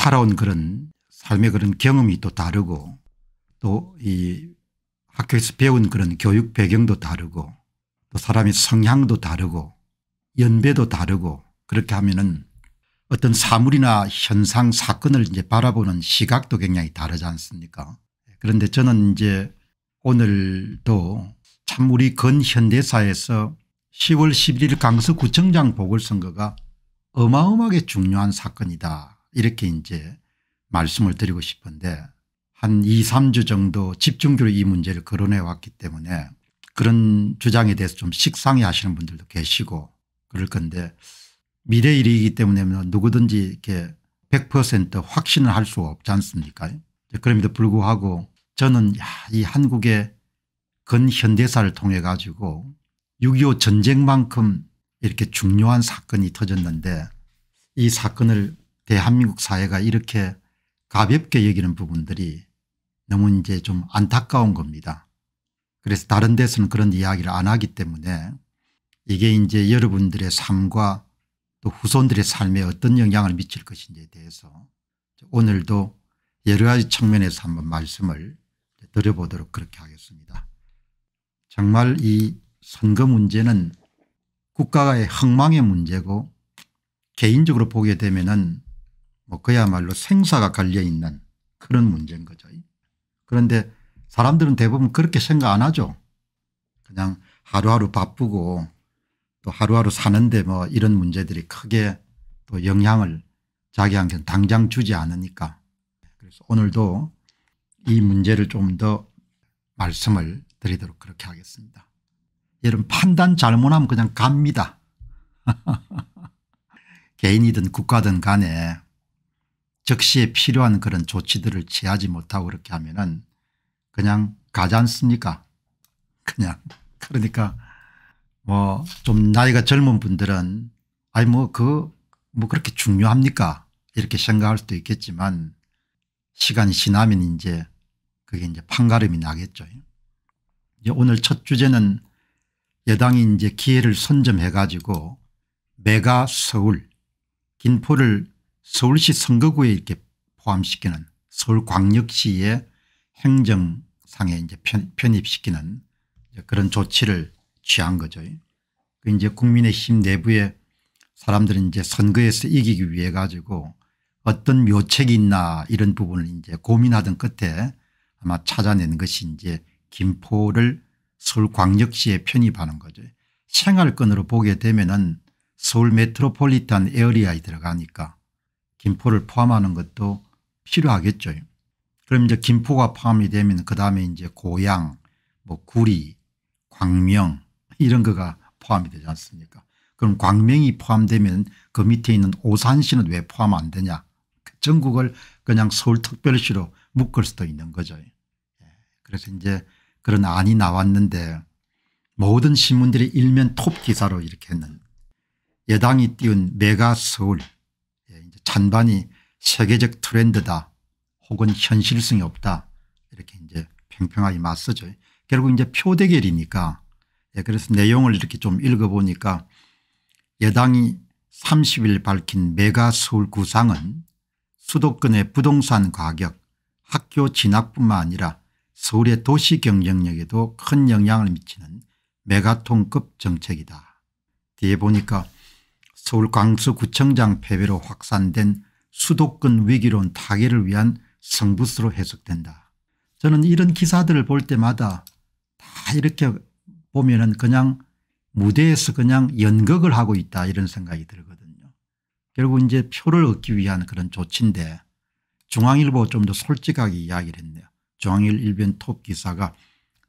살아온 그런 삶의 그런 경험이 또 다르고 또 이 학교에서 배운 그런 교육 배경도 다르고 또 사람의 성향도 다르고 연배도 다르고 그렇게 하면은 어떤 사물이나 현상 사건을 이제 바라보는 시각도 굉장히 다르지 않습니까 그런데 저는 이제 오늘도 참 우리 근현대사에서 10월 11일 강서구청장 보궐선거가 어마어마하게 중요한 사건이다 이렇게 이제 말씀을 드리고 싶은데 한 2, 3주 정도 집중적으로 이 문제를 거론해 왔기 때문에 그런 주장에 대해서 좀 식상해 하시는 분들도 계시고 그럴 건데 미래 일이기 때문에 뭐 누구든지 이렇게 100% 확신을 할 수 없지 않습니까 그럼에도 불구하고 저는 이 한국의 근현대사를 통해 가지고 6.25 전쟁만큼 이렇게 중요한 사건이 터졌는데 이 사건을 대한민국 사회가 이렇게 가볍게 여기는 부분들이 너무 이제 좀 안타까운 겁니다. 그래서 다른 데서는 그런 이야기를 안 하기 때문에 이게 이제 여러분들의 삶과 또 후손들의 삶에 어떤 영향을 미칠 것인지에 대해서 오늘도 여러 가지 측면에서 한번 말씀을 드려보도록 그렇게 하겠습니다. 정말 이 선거 문제는 국가의 흥망의 문제고 개인적으로 보게 되면은 뭐 그야말로 생사가 갈려있는 그런 문제인 거죠. 그런데 사람들은 대부분 그렇게 생각 안 하죠. 그냥 하루하루 바쁘고 또 하루하루 사는데 뭐 이런 문제들이 크게 또 영향을 자기한테 는 당장 주지 않으니까 그래서 오늘도 이 문제를 좀 더 말씀을 드리도록 그렇게 하겠습니다. 여러분 판단 잘못하면 그냥 갑니다. 개인이든 국가든 간에 적시에 필요한 그런 조치들을 취하지 못하고 그렇게 하면 은 그냥 가지 않습니까 그냥 그러니까 뭐 좀 나이가 젊은 분들은 아니 뭐 그 뭐 그, 뭐 그렇게 중요합니까 이렇게 생각할 수도 있겠지만 시간이 지나면 이제 그게 이제 판가름이 나겠죠. 이제 오늘 첫 주제는 여당이 이제 기회를 선점해 가지고 메가 서울 긴포를 서울시 선거구에 이렇게 포함시키는 서울광역시의 행정상에 이제 편입시키는 그런 조치를 취한 거죠. 그 이제 국민의힘 내부에 사람들은 이제 선거에서 이기기 위해 가지고 어떤 묘책이 있나 이런 부분을 이제 고민하던 끝에 아마 찾아낸 것이 이제 김포를 서울광역시에 편입하는 거죠. 생활권으로 보게 되면은 서울 메트로폴리탄 에어리아에 들어가니까 김포를 포함하는 것도 필요하겠죠. 그럼 이제 김포가 포함이 되면 그 다음에 이제 고양, 뭐 구리, 광명 이런 거가 포함이 되지 않습니까? 그럼 광명이 포함되면 그 밑에 있는 오산시는 왜 포함 안 되냐? 그 전국을 그냥 서울특별시로 묶을 수도 있는 거죠. 예. 그래서 이제 그런 안이 나왔는데 모든 신문들이 일면 톱 기사로 이렇게 했는 예당이 띄운 메가 서울 찬반이 세계적 트렌드다 혹은 현실성이 없다 이렇게 이제 평평하게 맞서죠. 결국 이제 표대결이니까 예, 그래서 내용을 이렇게 좀 읽어보니까 여당이 30일 밝힌 메가 서울 구상은 수도권의 부동산 가격 학교 진학뿐만 아니라 서울의 도시 경쟁력에도 큰 영향을 미치는 메가톤급 정책이다. 뒤에 보니까 서울 광수구청장 패배로 확산된 수도권 위기론 타개를 위한 성부수로 해석된다. 저는 이런 기사들을 볼 때마다 다 이렇게 보면 은 그냥 무대에서 그냥 연극을 하고 있다 이런 생각이 들거든요. 결국 이제 표를 얻기 위한 그런 조치인데 중앙일보 좀 더 솔직하게 이야기를 했네요. 중앙일변톱 기사가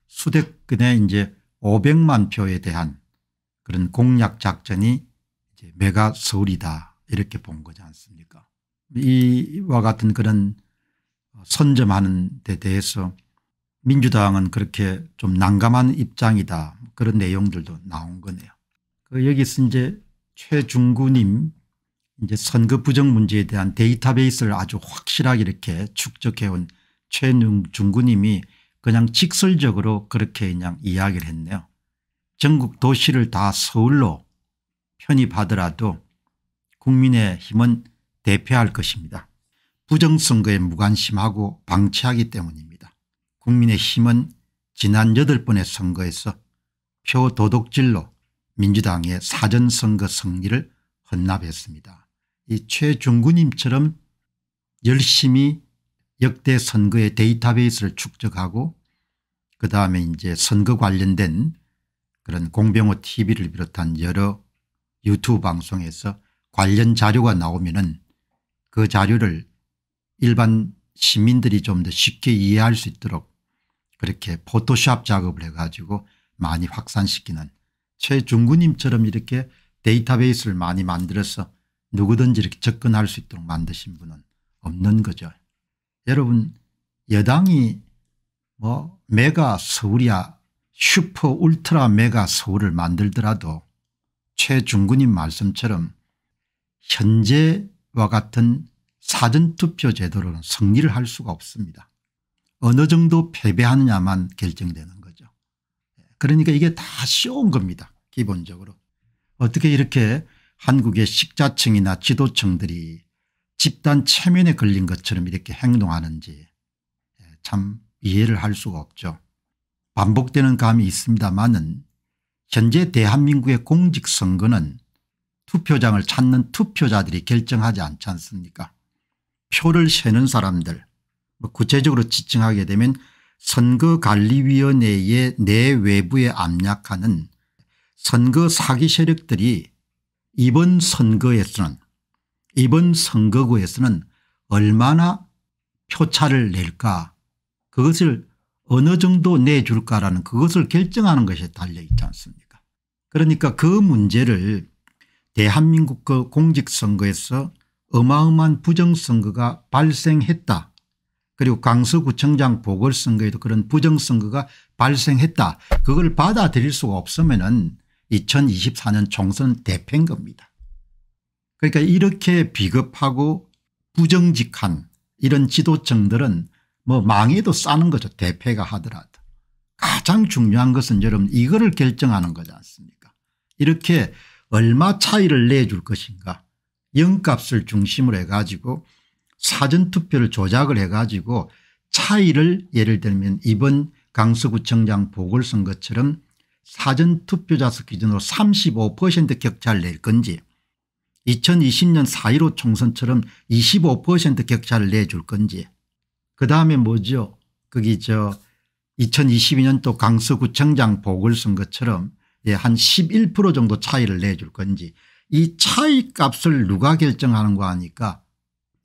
수대근의 이제 500만 표에 대한 그런 공략 작전이 메가 서울이다 이렇게 본 거지 않습니까 이와 같은 그런 선점하는 데 대해서 민주당은 그렇게 좀 난감한 입장이다 그런 내용들도 나온 거네요. 그 여기서 이제 최중구님 이제 선거 부정 문제에 대한 데이터베이스를 아주 확실하게 이렇게 축적해온 최중구님이 그냥 직설적으로 그렇게 그냥 이야기를 했네요. 전국 도시를 다 서울로 편입하더라도 국민의힘은 대표할 것입니다. 부정선거에 무관심하고 방치하기 때문입니다. 국민의힘은 지난 8번의 선거에서 표도덕질로 민주당의 사전선거 승리를 헌납했습니다. 이 최중구님처럼 열심히 역대 선거의 데이터베이스를 축적하고 그 다음에 이제 선거 관련된 그런 공병호 TV를 비롯한 여러 유튜브 방송에서 관련 자료가 나오면 은그 자료를 일반 시민들이 좀 더 쉽게 이해할 수 있도록 그렇게 포토샵 작업을 해가지고 많이 확산시키는 최중구님처럼 이렇게 데이터베이스를 많이 만들어서 누구든지 이렇게 접근할 수 있도록 만드신 분은 없는 거죠. 여러분 여당이 뭐 메가 서울이야 슈퍼 울트라 메가 서울을 만들더라도 최중근님 말씀처럼 현재와 같은 사전투표 제도로는 승리를 할 수가 없습니다. 어느 정도 패배하느냐만 결정되는 거죠. 예, 그러니까 이게 다 쉬운 겁니다. 기본적으로. 어떻게 이렇게 한국의 식자층이나 지도층들이 집단 체면에 걸린 것처럼 이렇게 행동하는지 예, 참 이해를 할 수가 없죠. 반복되는 감이 있습니다만은 현재 대한민국의 공직선거는 투표장을 찾는 투표자들이 결정하지 않지 않습니까 표를 세는 사람들 뭐 구체적으로 지칭하게 되면 선거관리위원회의 내외부에 압력하는 선거 사기 세력들이 이번 선거에서는 이번 선거구에서는 얼마나 표차를 낼까 그것을 어느 정도 내줄까라는 그것을 결정하는 것에 달려있지 않습니까 그러니까 그 문제를 대한민국 그 공직선거에서 어마어마한 부정선거가 발생했다. 그리고 강서구청장 보궐선거에도 그런 부정선거가 발생했다. 그걸 받아들일 수가 없으면 은 2024년 총선 대패인 겁니다. 그러니까 이렇게 비겁하고 부정직한 이런 지도층들은 뭐 망해도 싸는 거죠. 대패가 하더라도. 가장 중요한 것은 여러분 이거를 결정하는 거지 않습니까 이렇게 얼마 차이를 내줄 것인가 영값을 중심으로 해가지고 사전투표를 조작을 해가지고 차이를 예를 들면 이번 강서구청장 보궐선거처럼 사전투표자수 기준으로 35% 격차를 낼 건지 2020년 4.15 총선처럼 25% 격차를 내줄 건지 그 다음에 뭐죠 거기 저 2022년 또 강서구청장 보궐선거처럼 예, 한11% 정도 차이를 내줄 건지 이 차이 값을 누가 결정하는 거 하니까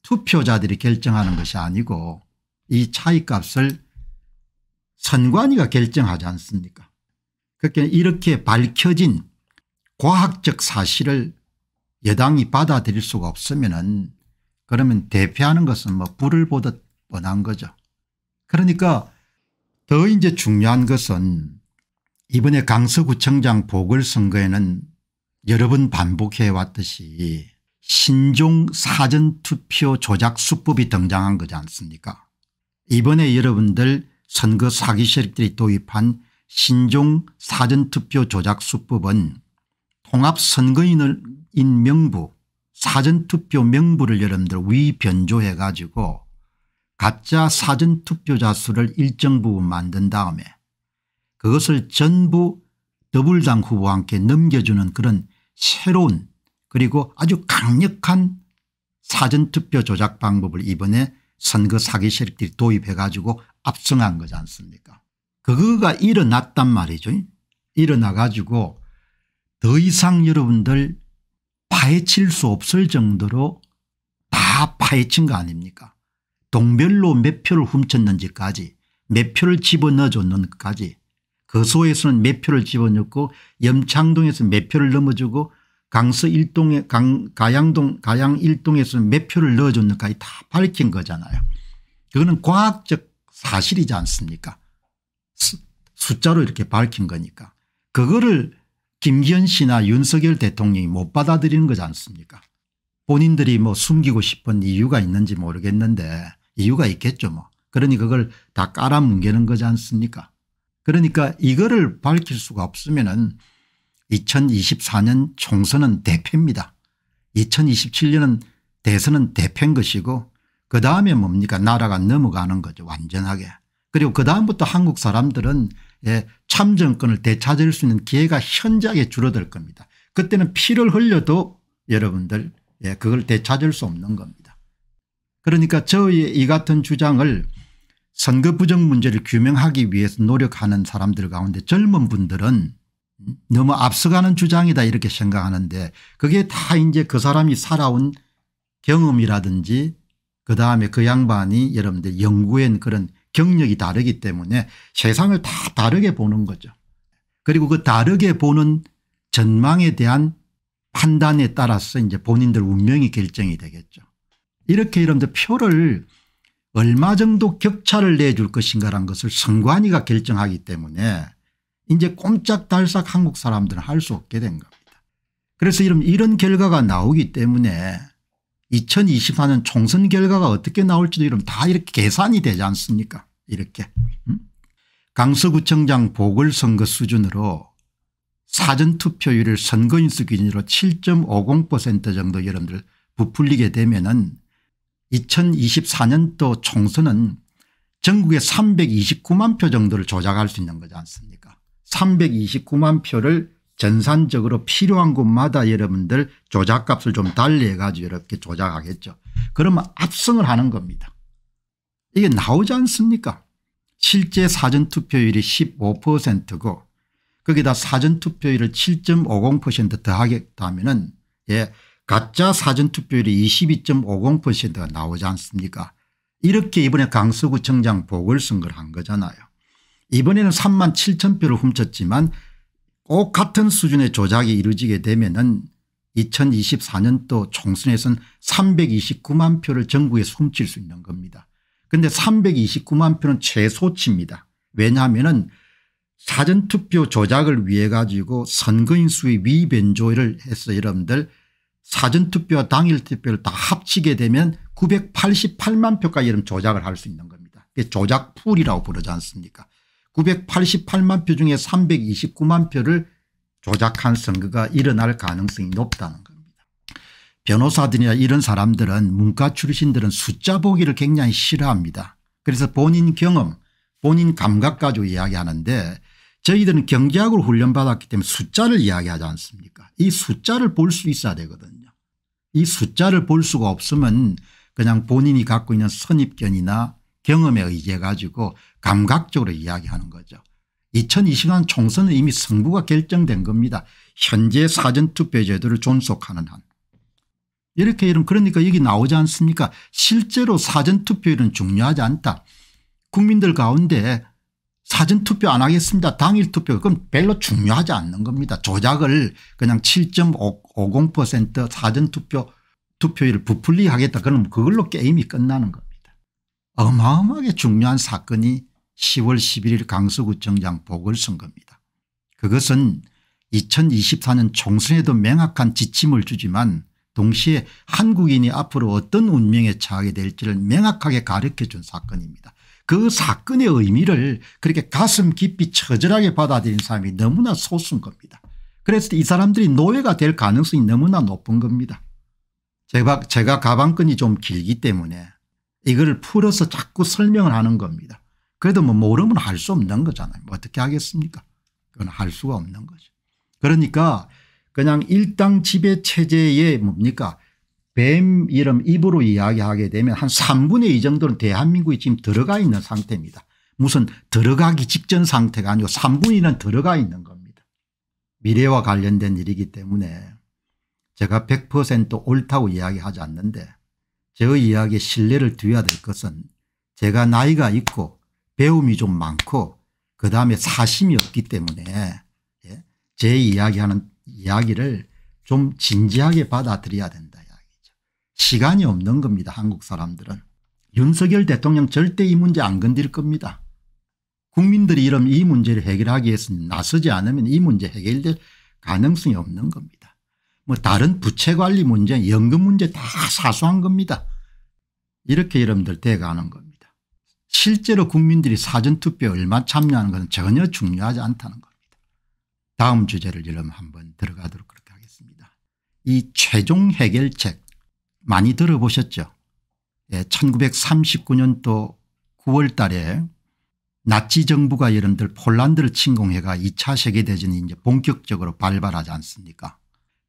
투표자들이 결정하는 것이 아니고 이 차이 값을 선관위가 결정하지 않습니까 그렇게 이렇게 밝혀진 과학적 사실을 여당이 받아들일 수가 없으면 은 그러면 대표하는 것은 뭐 불을 보듯 뻔한 거죠. 그러니까 더 이제 중요한 것은 이번에 강서구청장 보궐선거에는 여러 번 반복해왔듯이 신종 사전투표 조작 수법이 등장한 거지 않습니까 이번에 여러분들 선거 사기 세력들이 도입한 신종 사전투표 조작 수법은 통합선거인을 인 명부 사전투표 명부를 여러분들 위변조해 가지고 각자 사전투표자 수를 일정 부분 만든 다음에 그것을 전부 더불당 후보와 함께 넘겨주는 그런 새로운 그리고 아주 강력한 사전투표 조작 방법을 이번에 선거 사기 세력들이 도입해 가지고 압승한 거지 않습니까 그거가 일어났단 말이죠 일어나 가지고 더 이상 여러분들 파헤칠 수 없을 정도로 다 파헤친 거 아닙니까 동별로 몇 표를 훔쳤는지까지 몇 표를 집어넣어 줬는지까지 거소에서는 그 몇 표를 집어넣고 염창동에서 몇 표를 넘어주고 강서 일동에 강 가양동 가양 일동에서 몇 표를 넣어줬는가까지 다 밝힌 거잖아요. 그거는 과학적 사실이지 않습니까? 수, 숫자로 이렇게 밝힌 거니까 그거를 김기현 씨나 윤석열 대통령이 못 받아들이는 거지 않습니까? 본인들이 뭐 숨기고 싶은 이유가 있는지 모르겠는데 이유가 있겠죠 뭐. 그러니 그걸 다 깔아뭉개는 거지 않습니까 그러니까 이거를 밝힐 수가 없으면 은 2024년 총선은 대패입니다. 2027년은 대선은 대패인 것이고 그 다음에 뭡니까 나라가 넘어가는 거죠 완전하게. 그리고 그 다음부터 한국 사람들은 예, 참정권을 되찾을 수 있는 기회가 현저하게 줄어들 겁니다. 그때는 피를 흘려도 여러분들 예, 그걸 되찾을 수 없는 겁니다. 그러니까 저의 이 같은 주장을 선거 부정 문제를 규명하기 위해서 노력하는 사람들 가운데 젊은 분들은 너무 앞서가는 주장이다 이렇게 생각하는데 그게 다 이제 그 사람이 살아온 경험이라든지 그다음에 그 양반이 여러분들 연구엔 그런 경력이 다르기 때문에 세상을 다 다르게 보는 거죠. 그리고 그 다르게 보는 전망에 대한 판단에 따라서 이제 본인들 운명이 결정이 되겠죠. 이렇게 이런데 표를 얼마 정도 격차를 내줄 것인가란 것을 선관위가 결정하기 때문에 이제 꼼짝달싹 한국 사람들은 할 수 없게 된 겁니다. 그래서 이런, 이런 결과가 나오기 때문에 2024년 총선 결과가 어떻게 나올지도 이러다 이렇게 계산이 되지 않습니까 이렇게. 음? 강서구청장 보궐선거 수준으로 사전투표율을 선거인수 기준으로 7.50% 정도 여러분들 부풀리게 되면 은 2024년도 총선은 전국에 329만 표 정도를 조작할 수 있는 거지 않습니까 329만 표를 전산적으로 필요한 곳마다 여러분들 조작값을 좀 달리해 가지고 이렇게 조작하겠죠. 그러면 압승을 하는 겁니다. 이게 나오지 않습니까 실제 사전투표율이 15%고 거기다 사전투표율을 7.50% 더하겠다 하면은 예, 가짜 사전투표율이 22.50%가 나오지 않습니까 이렇게 이번에 강서구청장 보궐선거를 한 거잖아요. 이번에는 3만 7천 표를 훔쳤지만 꼭 같은 수준의 조작이 이루어지게 되면 은 2024년도 총선에서는 329만 표를 정부에서 훔칠 수 있는 겁니다. 그런데 329만 표는 최소치입니다. 왜냐하면 은 사전투표 조작을 위해 가지고 선거인수의 위변조를 했어요 여러분들 사전투표와 당일투표를 다 합치게 되면 988만 표까지 여러분 조작을 할 수 있는 겁니다. 조작풀이라고 부르지 않습니까 988만 표 중에 329만 표를 조작한 선거가 일어날 가능성이 높다는 겁니다. 변호사들이나 이런 사람들은 문과 출신들은 숫자 보기를 굉장히 싫어합니다. 그래서 본인 경험 본인 감각 가지고 이야기하는데 저희들은 경제학을 훈련받았기 때문에 숫자를 이야기하지 않습니까 이 숫자를 볼 수 있어야 되거든요. 이 숫자를 볼 수가 없으면 그냥 본인이 갖고 있는 선입견이나 경험에 의해 지 가지고 감각적으로 이야기하는 거죠. 2020년 총선은 이미 승부가 결정된 겁니다. 현재 사전투표 제도를 존속하는 한. 이렇게 이런 그러니까 여기 나오지 않습니까 실제로 사전투표율은 중요하지 않다. 국민들 가운데 사전투표 안 하겠습니다. 당일 투표 그건 별로 중요하지 않는 겁니다. 조작을 그냥 7.50% 사전투표 투표율 을 부풀리 게 하겠다 그러면 그걸로 게임이 끝나는 겁니다. 어마어마하게 중요한 사건이 10월 11일 강서구청장 보궐선거입니다. 그것은 2024년 총선에도 명확한 지침을 주지만 동시에 한국인이 앞으로 어떤 운명에 처하게 될지를 명확하게 가르쳐 준 사건입니다. 그 사건의 의미를 그렇게 가슴 깊이 처절하게 받아들인 사람이 너무나 소수인 겁니다. 그래서 이 사람들이 노예가 될 가능성이 너무나 높은 겁니다. 제가, 제가 가방끈이 좀 길기 때문에 이걸 풀어서 자꾸 설명을 하는 겁니다. 그래도 뭐 모르면 할 수 없는 거잖아요. 뭐 어떻게 하겠습니까? 그건 할 수가 없는 거죠. 그러니까 그냥 일당 지배 체제의 뭡니까 뱀 이름 입으로 이야기하게 되면 한 3분의 2 정도는 대한민국이 지금 들어가 있는 상태입니다. 무슨 들어가기 직전 상태가 아니고 3분의 1 들어가 있는 겁니다. 미래와 관련된 일이기 때문에 제가 100% 옳다고 이야기하지 않는데 저 이야기에 신뢰를 두어야 될 것은 제가 나이가 있고 배움이 좀 많고 그다음에 사심이 없기 때문에 예, 제 이야기하는 이야기를 좀 진지하게 받아들여야 된다. 시간이 없는 겁니다. 한국 사람들은. 윤석열 대통령 절대 이 문제 안 건드릴 겁니다. 국민들이 이러이 문제를 해결하기 위해서 나서지 않으면 이 문제 해결될 가능성이 없는 겁니다. 뭐 다른 부채관리 문제 연금 문제 다 사소한 겁니다. 이렇게 여러분들 돼가는 겁니다. 실제로 국민들이 사전투표에 얼마 참여하는 것은 전혀 중요하지 않다는 겁니다. 다음 주제를 여러분 한번 들어가도록 그렇게 하겠습니다. 이 최종 해결책 많이 들어보셨죠. 예, 1939년도 9월 달에 나치 정부가 여러분들 폴란드를 침공해가 2차 세계대전이 이제 본격적으로 발발하지 않습니까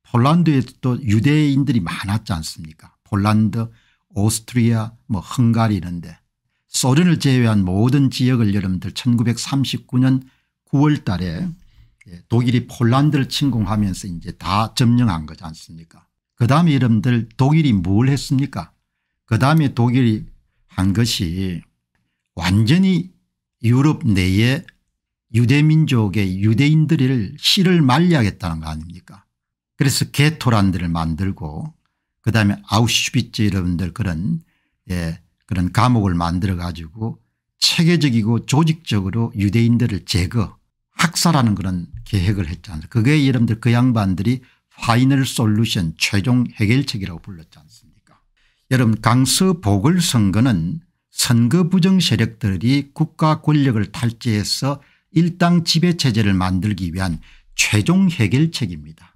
폴란드에도 또 유대인들이 많았지 않습니까 폴란드 오스트리아 뭐 헝가리 이런데 소련을 제외한 모든 지역을 여러분들 1939년 9월 달에 예, 독일이 폴란드를 침공하면서 이제 다 점령한 거지 않습니까 그다음에 여러분들 독일이 뭘 했습니까 그다음에 독일이 한 것이 완전히 유럽 내에 유대민족의 유대인들을 씨를 말려야겠다는 거 아닙니까 그래서 게토란들을 만들고 그다음에 아우슈비츠 여러분들 그런 예 그런 감옥을 만들어 가지고 체계적이고 조직적으로 유대인들을 제거 학살하는 그런 계획을 했잖아요. 그게 여러분들 그 양반들이 파이널 솔루션 최종 해결책이라고 불렀지 않습니까 여러분 강서 보궐선거는 선거 부정 세력들이 국가 권력을 탈취해서 일당 지배체제를 만들기 위한 최종 해결책입니다.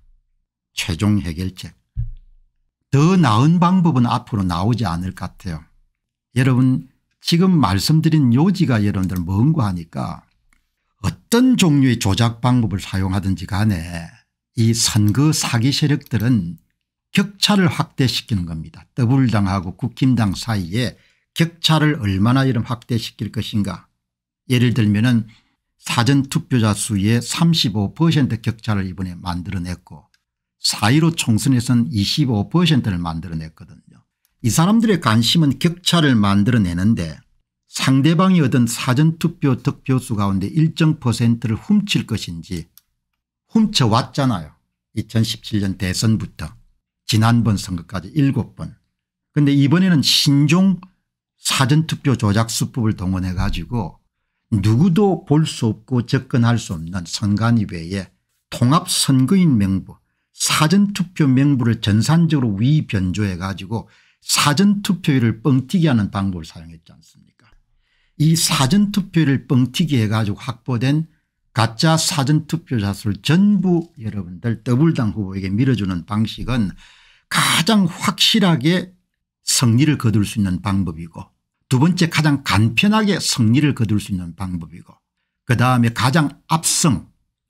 최종 해결책. 더 나은 방법은 앞으로 나오지 않을 것 같아요. 여러분 지금 말씀드린 요지가 여러분들 뭔가 하니까 어떤 종류의 조작 방법을 사용하든지 간에 이 선거 사기 세력들은 격차를 확대시키는 겁니다. 더불당하고 국힘당 사이에 격차를 얼마나 이런 확대시킬 것인가 예를 들면 은 사전투표자 수의 35% 격차를 이번에 만들어냈고 4.15 총선에서는 25%를 만들어냈거든요. 이 사람들의 관심은 격차를 만들어내는데 상대방이 얻은 사전투표 득표수 가운데 일정 퍼센트를 훔칠 것인지 훔쳐왔잖아요. 2017년 대선부터 지난번 선거까지 7번. 그런데 이번에는 신종 사전투표 조작 수법을 동원해 가지고 누구도 볼 수 없고 접근할 수 없는 선관위외에 통합선거인 명부 사전투표 명부를 전산적으로 위변조해 가지고 사전투표율을 뻥튀기 하는 방법을 사용했지 않습니까 이사전투표율을 뻥튀기 해가지고 확보된 가짜 사전투표자 수를 전부 여러분들 더블당 후보에게 밀어주는 방식은 가장 확실하게 승리를 거둘 수 있는 방법이고 두 번째 가장 간편하게 승리를 거둘 수 있는 방법이고 그 다음에 가장 압승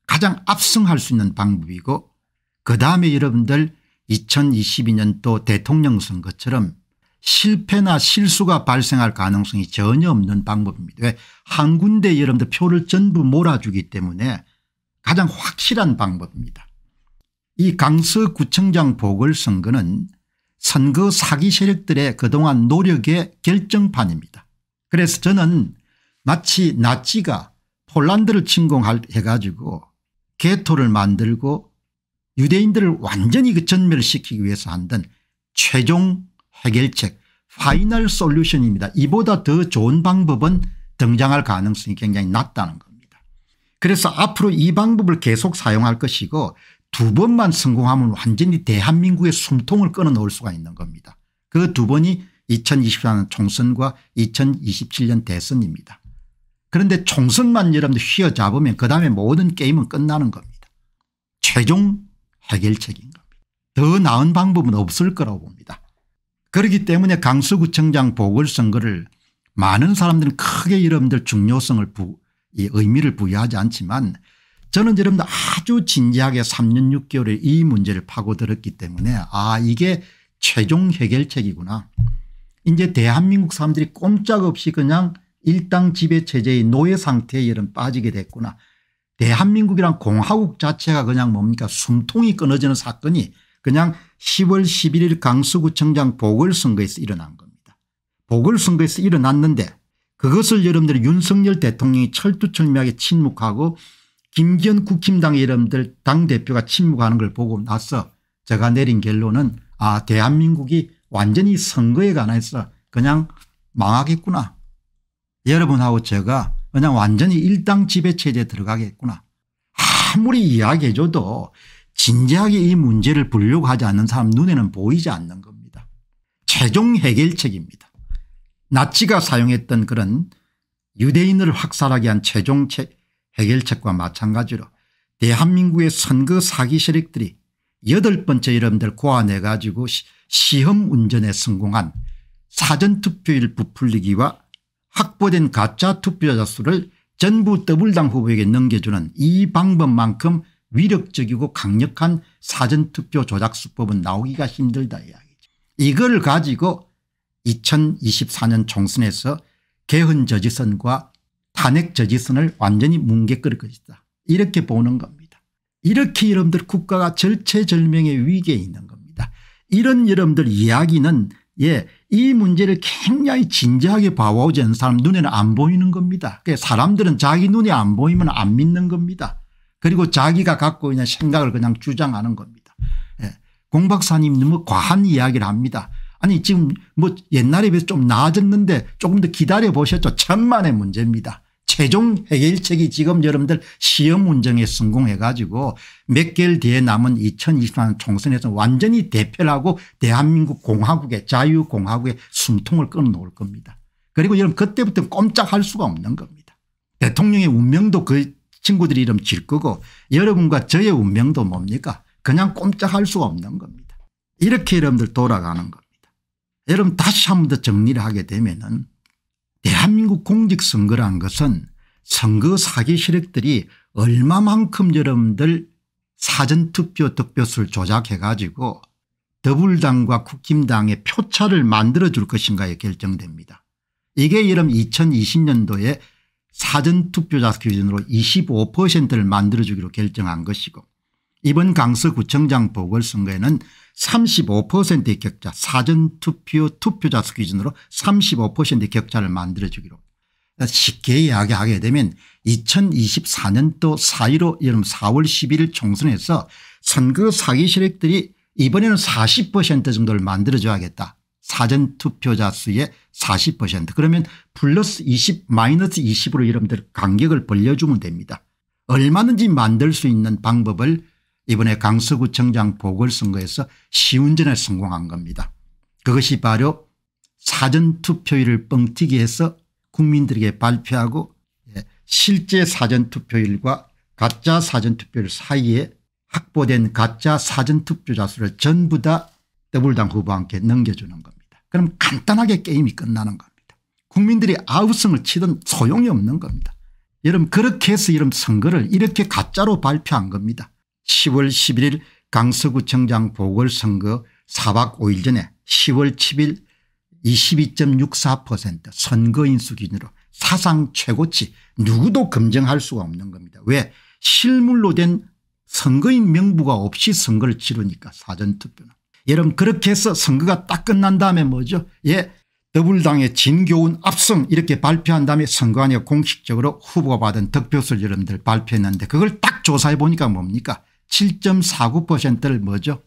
가장 압승할 수 있는 방법이고 그 다음에 여러분들 2022년도 대통령 선거처럼 실패나 실수가 발생할 가능성이 전혀 없는 방법입니다. 왜한 군데 여러분들 표를 전부 몰아주기 때문에 가장 확실한 방법입니다. 이 강서구청장 보궐선거는 선거 사기 세력들의 그동안 노력의 결정판입니다. 그래서 저는 마치 나치가 폴란드를 침공해가지고 개토를 만들고 유대인들을 완전히 그 전멸시키기 위해서 한던 최종 해결책 파이널 솔루션입니다. 이보다 더 좋은 방법은 등장할 가능성이 굉장히 낮다는 겁니다. 그래서 앞으로 이 방법을 계속 사용할 것이고 두 번만 성공하면 완전히 대한민국의 숨통을 끊어놓을 수가 있는 겁니다. 그 두 번이 2024년 총선과 2027년 대선입니다. 그런데 총선만 여러분들 휘어잡으면 그다음에 모든 게임은 끝나는 겁니다. 최종 해결책인 겁니다. 더 나은 방법은 없을 거라고 봅니다. 그렇기 때문에 강서구청장 보궐선거를 많은 사람들은 크게 여러분들 중요성을 부, 이 의미를 부여하지 않지만 저는 여러분들 아주 진지하게 3년 6개월에 이 문제를 파고들었기 때문에 아 이게 최종 해결책이구나. 이제 대한민국 사람들이 꼼짝없이 그냥 일당 지배체제의 노예 상태에 이런 빠지게 됐구나. 대한민국이란 공화국 자체가 그냥 뭡니까 숨통이 끊어지는 사건이 그냥 10월 11일 강서구청장 보궐선거에서 일어난 겁니다. 보궐선거에서 일어났는데 그것을 여러분들 윤석열 대통령이 철두철미하게 침묵하고 김기현 국힘당 여러분들 당대표가 침묵하는 걸 보고 나서 제가 내린 결론은 아 대한민국이 완전히 선거에 관해서 그냥 망하겠구나. 여러분하고 제가 그냥 완전히 일당 지배체제에 들어가겠구나. 아무리 이야기해줘도 진지하게 이 문제를 보려고 하지 않는 사람 눈에는 보이지 않는 겁니다. 최종 해결책입니다. 나치가 사용했던 그런 유대인을 확살하게한 최종 해결책과 마찬가지로 대한민국의 선거 사기 세력들이 여덟 번째 이름들 고안해 가지고 시험 운전에 성공한 사전투표일 부풀리기와 확보된 가짜 투표자 수를 전부 더블당 후보에게 넘겨주는 이 방법만큼 위력적이고 강력한 사전투표 조작 수법은 나오기가 힘들다 이야기죠. 이걸 가지고 2024년 총선에서 개헌 저지선과 탄핵 저지선을 완전히 뭉개 끓일 것이다. 이렇게 보는 겁니다. 이렇게 여러분들 국가가 절체절명의 위기에 있는 겁니다. 이런 여러분들 이야기는 예, 이 문제를 굉장히 진지하게 봐오지 않는 사람 눈에는 안 보이는 겁니다. 그러니까 사람들은 자기 눈에 안 보이면 안 믿는 겁니다. 그리고 자기가 갖고 있는 생각을 그냥 주장하는 겁니다. 예. 공 박사님 너무 과한 이야기를 합니다. 아니 지금 뭐 옛날에 비해서 좀 나아졌는데 조금 더 기다려 보셨죠. 천만의 문제입니다. 최종 해결책이 지금 여러분들 시험 운정에 성공해 가지고 몇 개월 뒤에 남은 2024년 총선에서 완전히 대표하고 대한민국 공화국의 자유공화국의 숨통을 끊어놓을 겁니다. 그리고 여러분 그때부터 꼼짝할 수가 없는 겁니다. 대통령의 운명도 그 친구들이 이름 질 거고 여러분과 저의 운명도 뭡니까 그냥 꼼짝할 수가 없는 겁니다. 이렇게 여러분들 돌아가는 겁니다. 여러분 다시 한 번 더 정리를 하게 되면 은 대한민국 공직선거란 것은 선거 사기 세력들이 얼마만큼 여러분들 사전투표 득표수를 조작해 가지고 더불당과 국힘당의 표차를 만들어 줄 것인가에 결정됩니다. 이게 여러분 2020년도에 사전투표자 기준으로 25%를 만들어주기로 결정한 것이고 이번 강서구청장 보궐선거에는 35%의 격차 사전투표 투표자 수 기준으로 35%의 격차를 만들어주기로 그러니까 쉽게 이야기하게 되면 2024년도 4.15 여름 4월 11일 총선에서 선거 사기 세력들이 이번에는 40% 정도를 만들어줘야겠다 사전투표자 수의 40% 그러면 플러스 20 마이너스 20으로 여러분들 간격을 벌려주면 됩니다. 얼마든지 만들 수 있는 방법을 이번에 강서구청장 보궐선거에서 시운전에 성공한 겁니다. 그것이 바로 사전투표율을 뻥튀기해서 국민들에게 발표하고 예, 실제 사전투표율과 가짜 사전투표율 사이에 확보된 가짜 사전투표자 수를 전부 다더블당 후보한테 넘겨주는 겁니다. 그럼 간단하게 게임이 끝나는 겁니다. 국민들이 아우성을 치든 소용이 없는 겁니다. 여러분 그렇게 해서 이런 선거를 이렇게 가짜로 발표한 겁니다. 10월 11일 강서구청장 보궐선거 4박 5일 전에 10월 10일 22.64% 선거인수 기준으로 사상 최고치 누구도 검증할 수가 없는 겁니다. 왜 실물로 된 선거인 명부가 없이 선거를 치르니까 사전투표는. 여러분 그렇게 해서 선거가 딱 끝난 다음에 뭐죠 예 더불당의 진교훈 압승 이렇게 발표한 다음에 선관위에 공식적으로 후보가 받은 득표수를 여러분들 발표했는데 그걸 딱 조사해 보니까 뭡니까 7.49%를 뭐죠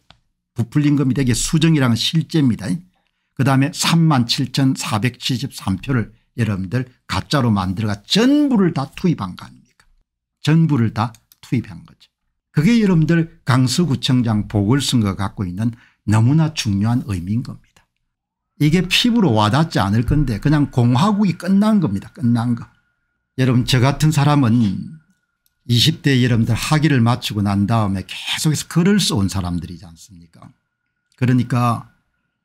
부풀린금이 되게 수정이라는 실제입니다 그다음에 3만 7,473표를 여러분들 가짜로 만들어가 전부를 다 투입한 거 아닙니까 전부를 다 투입한 거죠 그게 여러분들 강서구청장 보궐선거 갖고 있는 너무나 중요한 의미인 겁니다. 이게 피부로 와닿지 않을 건데 그냥 공화국이 끝난 겁니다. 끝난 거. 여러분 저 같은 사람은 20대 여러분들 학위를 마치고 난 다음에 계속해서 글을 써온 사람들이지 않습니까 그러니까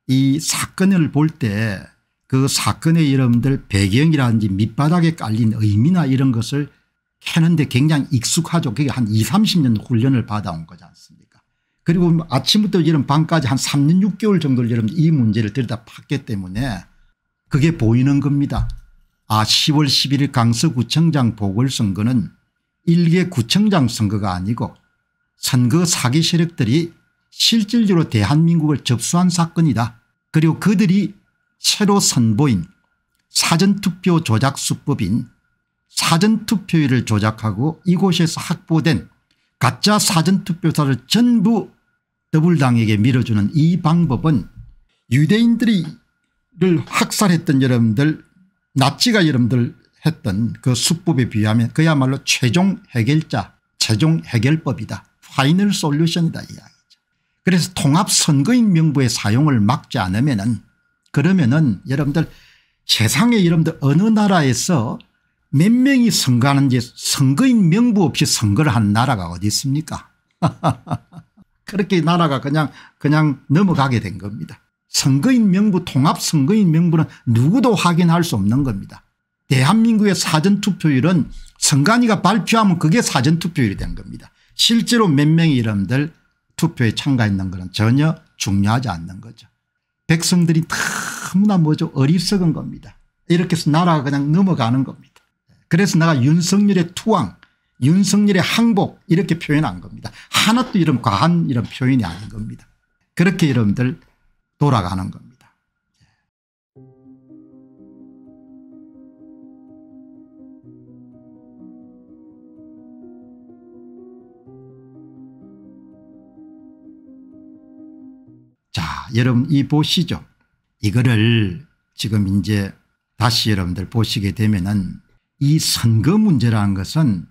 이 사건을 볼 때 그 사건의 여러분들 배경이라든지 밑바닥에 깔린 의미나 이런 것을 캐는데 굉장히 익숙하죠. 그게 한 20, 30년 훈련을 받아온 거지 않습니까 그리고 아침부터 이런 밤까지 한 3년 6개월 정도를 여러분 이 문제를 들여다 봤기 때문에 그게 보이는 겁니다. 아 10월 11일 강서구청장 보궐선거는 일개 구청장 선거가 아니고 선거 사기 세력들이 실질적으로 대한민국을 접수한 사건이다. 그리고 그들이 새로 선보인 사전투표 조작 수법인 사전투표율을 조작하고 이곳에서 확보된 가짜 사전투표사를 전부 더불당에게 밀어주는 이 방법은 유대인들이 학살했던 여러분들 나치가 여러분들 했던 그 수법에 비하면 그야말로 최종 해결자 최종 해결법이다. 파이널 솔루션이다 이야기죠. 그래서 통합선거인 명부의 사용을 막지 않으면 은 그러면 은 여러분들 세상에 여러분들 어느 나라에서 몇 명이 선거하는지 선거인 명부 없이 선거를 한 나라가 어디 있습니까 그렇게 나라가 그냥 그냥 넘어가게 된 겁니다. 선거인 명부 통합 선거인 명부는 누구도 확인할 수 없는 겁니다. 대한민국의 사전투표율은 선관위가 발표하면 그게 사전투표율이 된 겁니다. 실제로 몇 명의 이름들 투표에 참가했는 것은 전혀 중요하지 않는 거죠. 백성들이 너무나 뭐죠 어리석은 겁니다. 이렇게 해서 나라가 그냥 넘어가는 겁니다. 그래서 내가 윤석열의 투항 윤석열의 항복 이렇게 표현한 겁니다. 하나도 이런 과한 이런 표현이 아닌 겁니다. 그렇게 여러분들 돌아가는 겁니다. 자 여러분 이 보시죠. 이거를 지금 이제 다시 여러분들 보시게 되면은 이 선거 문제라는 것은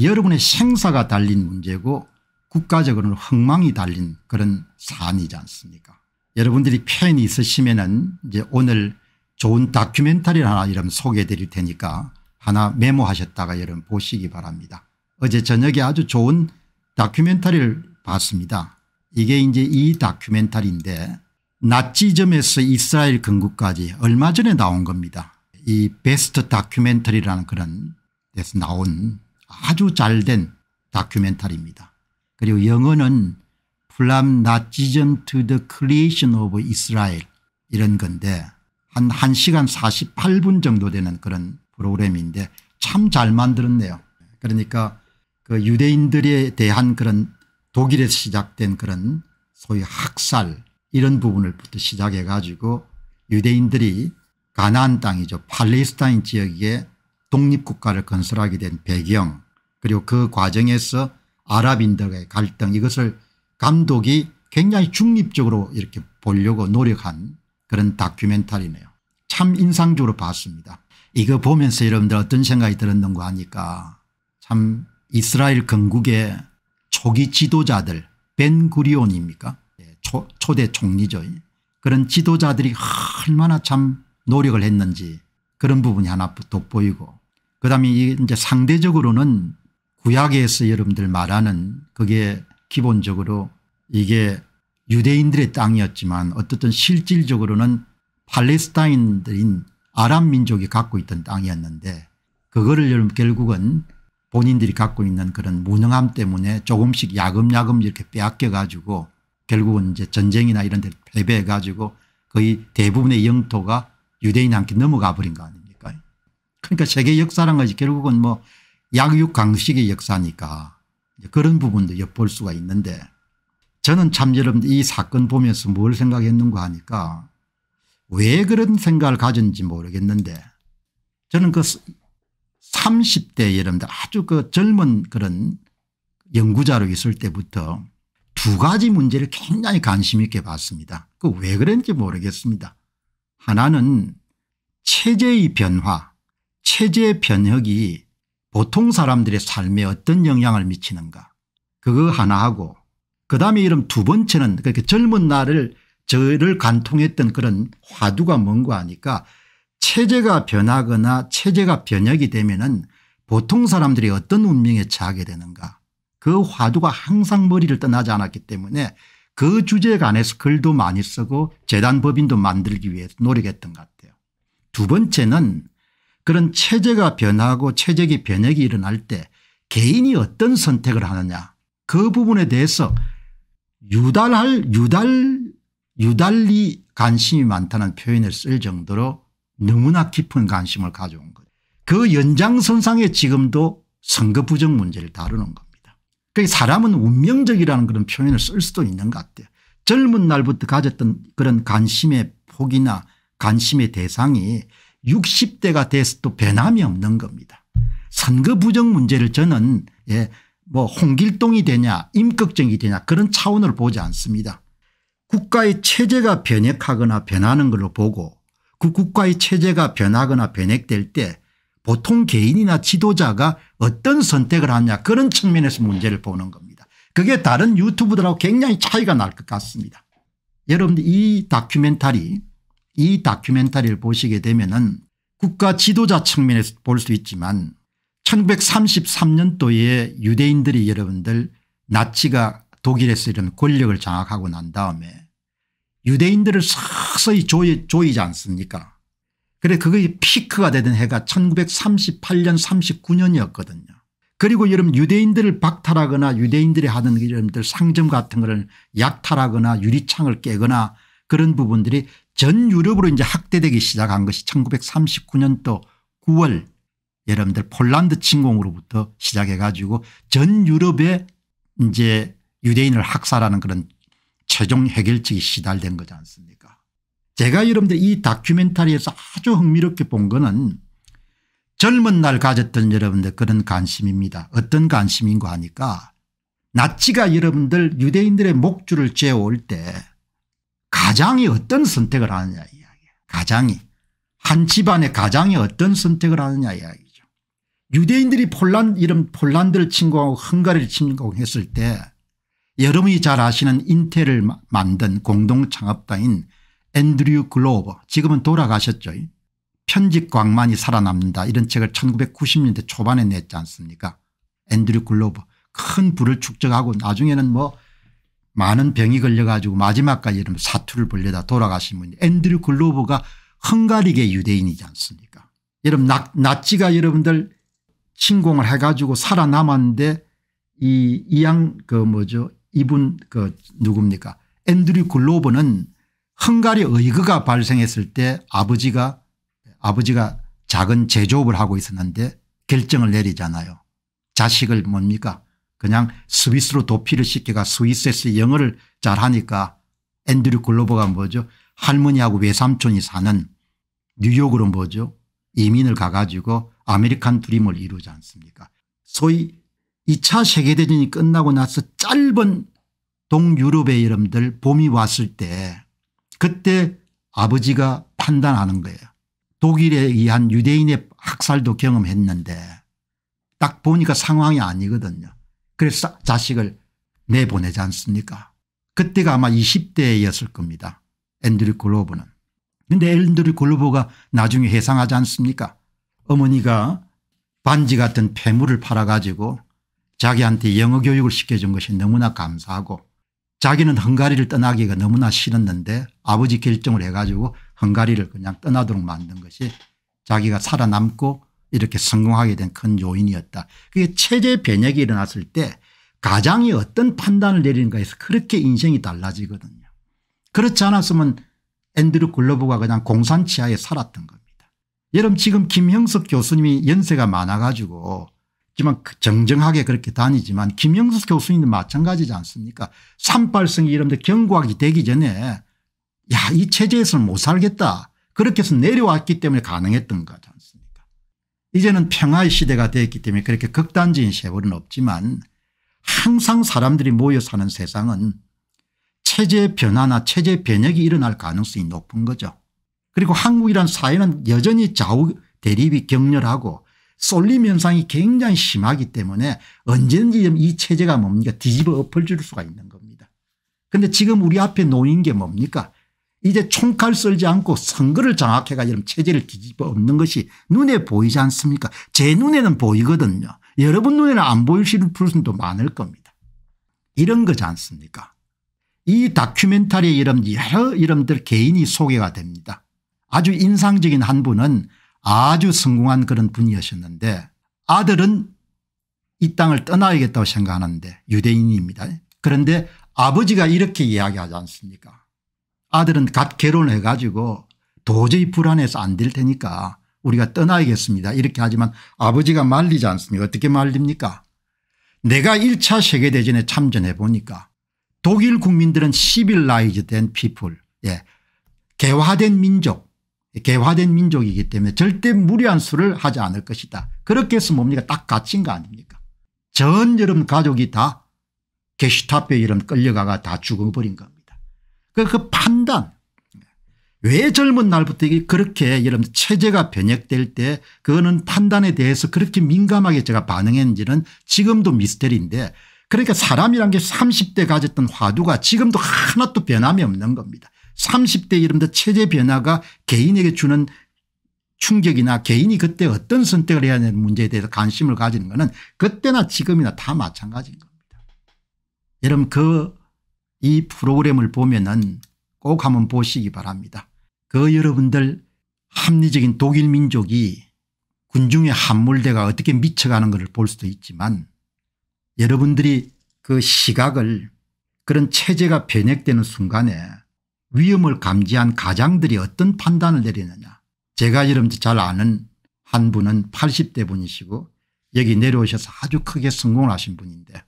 여러분의 생사가 달린 문제고 국가적으로는 흥망이 달린 그런 사안이지 않습니까 여러분들이 팬이 있으시면 이제 오늘 좋은 다큐멘터리를 하나 이름 소개해 드릴 테니까 하나 메모하셨다가 여러분 보시기 바랍니다. 어제 저녁에 아주 좋은 다큐멘터리를 봤습니다. 이게 이제 이 다큐멘터리인데 나치점에서 이스라엘 근국까지 얼마 전에 나온 겁니다. 이 베스트 다큐멘터리라는 그런 데서 나온 아주 잘된 다큐멘터리입니다. 그리고 영어는 플람 나치즘 to the creation 이런 건데 한 1시간 48분 정도 되는 그런 프로그램인데 참 잘 만들었네요. 그러니까 그 유대인들에 대한 그런 독일에서 시작된 그런 소위 학살 이런 부분을부터 시작해 가지고 유대인들이 가나안 땅이죠. 팔레스타인 지역에 독립국가를 건설하게 된 배경 그리고 그 과정에서 아랍인들의 갈등 이것을 감독이 굉장히 중립적으로 이렇게 보려고 노력한 그런 다큐멘터리네요. 참 인상적으로 봤습니다. 이거 보면서 여러분들 어떤 생각이 들었는가 하니까 참 이스라엘 건국의 초기 지도자들 벤구리온입니까 예, 초대 총리죠. 그런 지도자들이 얼마나 참 노력을 했는지 그런 부분이 하나 돋보이고 그다음에 이제 상대적으로는 구약에서 여러분들 말하는 그게 기본적으로 이게 유대인들의 땅이었지만 어떻든 실질적으로는 팔레스타인들인 아랍 민족이 갖고 있던 땅이었는데 그거를 여러분 결국은 본인들이 갖고 있는 그런 무능함 때문에 조금씩 야금야금 이렇게 빼앗겨 가지고 결국은 이제 전쟁이나 이런 데 패배해 가지고 거의 대부분의 영토가 유대인한테 넘어가 버린 거 아닙니까 그러니까 세계 역사란 것이 결국은 뭐 약육강식의 역사니까 그런 부분도 엿볼 수가 있는데 저는 참 여러분 이 사건 보면서 뭘 생각했는가 하니까 왜 그런 생각을 가졌는지 모르겠는데 저는 그 30대 여러분들 아주 그 젊은 그런 연구자로 있을 때부터 두 가지 문제를 굉장히 관심 있게 봤습니다. 그 왜 그런지 모르겠습니다. 하나는 체제의 변화 체제 의 변혁이 보통 사람들의 삶에 어떤 영향을 미치는가 그거 하나하고 그 다음에 이름 두 번째는 그렇게 젊은 날을 저를 관통했던 그런 화두가 뭔가 하니까 체제가 변하거나 체제가 변혁이 되면 은 보통 사람들이 어떤 운명에 처하게 되는가 그 화두가 항상 머리를 떠나지 않았기 때문에 그 주제에 관해서 글도 많이 쓰고 재단 법인도 만들기 위해 노력했던 것 같아요. 두 번째는 그런 체제가 변하고 체제의 변혁이 일어날 때 개인이 어떤 선택을 하느냐 그 부분에 대해서 유달할 유달 유달리 관심이 많다는 표현을 쓸 정도로 너무나 깊은 관심을 가져온 거예요. 그 연장선상에 지금도 선거 부정 문제를 다루는 것. 그 사람은 운명적이라는 그런 표현을 쓸 수도 있는 것 같아요. 젊은 날부터 가졌던 그런 관심의 폭이나 관심의 대상이 60대가 돼서 또 변함이 없는 겁니다. 선거 부정 문제를 저는 예, 뭐 홍길동이 되냐 임꺽정이 되냐 그런 차원을 보지 않습니다. 국가의 체제가 변혁하거나 변하는 걸로 보고 그 국가의 체제가 변하거나 변혁될 때 보통 개인이나 지도자가 어떤 선택을 하냐 그런 측면에서 문제를 보는 겁니다. 그게 다른 유튜브들하고 굉장히 차이가 날 것 같습니다. 여러분들 이 다큐멘터리 이 다큐멘터리를 보시게 되면 은 국가 지도자 측면에서 볼 수 있지만 1933년도에 유대인들이 여러분들 나치가 독일에서 이런 권력을 장악하고 난 다음에 유대인들을 서서히 조이, 조이지 않습니까 그래 그게 피크가 되던 해가 1938년 39년이었거든요. 그리고 여러분 유대인들을 박탈하거나 유대인들이 하던 여러분들 상점 같은 거를 약탈하거나 유리창을 깨거나 그런 부분들이 전 유럽으로 이제 학대되기 시작한 것이 1939년도 9월 여러분들 폴란드 침공으로부터 시작해 가지고 전 유럽에 이제 유대인을 학살하는 그런 최종 해결책이 시달된 거지 않습니까 제가 여러분들 이 다큐멘터리에서 아주 흥미롭게 본 거는 젊은 날 가졌던 여러분들 그런 관심입니다. 어떤 관심인가 하니까 나치가 여러분들 유대인들의 목줄을 재올 때 가장이 어떤 선택을 하느냐 이야기 가장이 한 집안의 가장이 어떤 선택을 하느냐 이야기죠. 유대인들이 폴란 이름 폴란드를 침공하고 헝가리를 침공했을 때 여러분이 잘 아시는 인텔을 만든 공동창업당인 앤드류 글로버 지금은 돌아가셨죠. 편집광만이 살아남는다 이런 책을 1990년대 초반에 냈지 않습니까 앤드류 글로버 큰 부를 축적하고 나중에는 뭐 많은 병이 걸려 가지고 마지막까지 이런 사투를 벌려다 돌아가신 분이 앤드류 글로버가 헝가리계 유대인이지 않습니까 여러분 나, 치가 여러분들 침공을 해 가지고 살아남았는데 이양 그 뭐죠 이분 그 누굽니까 앤드류 글로버는 헝가리 의그가 발생했을 때 아버지가 아버지가 작은 제조업을 하고 있었는데 결정을 내리잖아요. 자식을 뭡니까 그냥 스위스로 도피를 시켜가 스위스에서 영어를 잘하니까 앤드류 글로버가 뭐죠 할머니하고 외삼촌이 사는 뉴욕으로 뭐죠 이민을 가가지고 아메리칸 드림을 이루지 않습니까 소위 2차 세계대전이 끝나고 나서 짧은 동유럽의 여러분들 봄이 왔을 때 그때 아버지가 판단하는 거예요. 독일에 의한 유대인의 학살도 경험했는데 딱 보니까 상황이 아니거든요. 그래서 자식을 내보내지 않습니까 그때가 아마 20대였을 겁니다. 앤드류 글로버는. 근데 앤드류 글로버가 나중에 해상하지 않습니까 어머니가 반지 같은 폐물을 팔아가지고 자기한테 영어 교육을 시켜준 것이 너무나 감사하고 자기는 헝가리를 떠나기가 너무나 싫었는데 아버지 결정을 해가지고 헝가리를 그냥 떠나도록 만든 것이 자기가 살아남고 이렇게 성공하게 된 큰 요인이었다. 그게 체제 변혁이 일어났을 때 가장이 어떤 판단을 내리는가해서 그렇게 인생이 달라지거든요. 그렇지 않았으면 앤드류 글로브가 그냥 공산치하에 살았던 겁니다. 여러분 지금 김형석 교수님이 연세가 많아가지고 지만 그 정정하게 그렇게 다니지만 김영수 교수님도 마찬가지지 않습니까 산발성 이런데 경고하기 되기 전에 야이 체제에서는 못 살겠다 그렇게 해서 내려왔기 때문에 가능했던 거지 않습니까 이제는 평화의 시대가 되었기 때문에 그렇게 극단적인 세월은 없지만 항상 사람들이 모여 사는 세상은 체제 변화나 체제 변혁이 일어날 가능성이 높은 거죠 그리고 한국이란 사회는 여전히 좌우 대립이 격렬하고 쏠림 현상이 굉장히 심하기 때문에 언제든지 이 체제가 뭡니까 뒤집어 엎어질 수가 있는 겁니다. 그런데 지금 우리 앞에 놓인 게 뭡니까 이제 총칼 썰지 않고 선거를 장악해가 지고 체제를 뒤집어 엎는 것이 눈에 보이지 않습니까 제 눈에는 보이거든요. 여러분 눈에는 안 보이실 분도 많을 겁니다. 이런 거지 않습니까 이 다큐멘터리에 이런 여러 이름들 개인이 소개가 됩니다. 아주 인상적인 한 분은 아주 성공한 그런 분이었는데 아들은 이 땅을 떠나야겠다고 생각하는데 유대인입니다. 그런데 아버지가 이렇게 이야기하지 않습니까 아들은 갓 결혼해 가지고 도저히 불안해서 안 될 테니까 우리가 떠나야겠습니다. 이렇게 하지만 아버지가 말리지 않습니까 어떻게 말립니까 내가 1차 세계대전에 참전해 보니까 독일 국민들은 시빌라이즈된 피플 예. 개화된 민족 개화된 민족이기 때문에 절대 무리한 수를 하지 않을 것이다. 그렇게 해서 뭡니까 딱 갇힌 거 아닙니까 전 여름 가족이 다 게슈타페 이름 끌려가가 다 죽어버린 겁니다. 그, 그 판단 왜 젊은 날부터 그렇게 여러분 체제가 변혁될 때 그거는 판단에 대해서 그렇게 민감하게 제가 반응했는지는 지금도 미스터리인데 그러니까 사람이란 게 30대 가졌던 화두가 지금도 하나도 변함이 없는 겁니다. 30대 이른바 체제 변화가 개인에게 주는 충격이나 개인이 그때 어떤 선택을 해야 하는 문제에 대해서 관심을 가지는 것은 그때나 지금이나 다 마찬가지인 겁니다. 여러분 그 이 프로그램을 보면은 꼭 한번 보시기 바랍니다. 그 여러분들 합리적인 독일 민족이 군중의 함몰대가 어떻게 미쳐가는 것을 볼 수도 있지만 여러분들이 그 시각을 그런 체제가 변혁되는 순간에 위험을 감지한 가장들이 어떤 판단을 내리느냐 제가 이름 잘 아는 한 분은 80대 분이시고 여기 내려오셔서 아주 크게 성공을 하신 분인데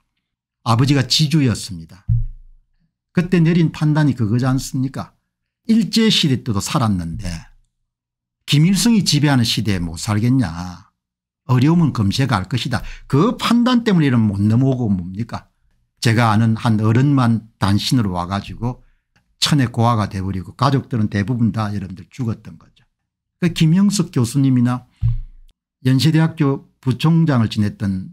아버지가 지주였습니다. 그때 내린 판단이 그거지 않습니까 일제시대 때도 살았는데 김일성이 지배하는 시대에 못 살겠냐 어려움은 금세 갈 것이다. 그 판단 때문에 이런 못 넘어오고 뭡니까 제가 아는 한 어른만 단신으로 와가지고 천의 고아가 돼버리고 가족들은 대부분 다 여러분들 죽었던 거죠. 그 김영석 교수님이나 연세대학교 부총장을 지냈던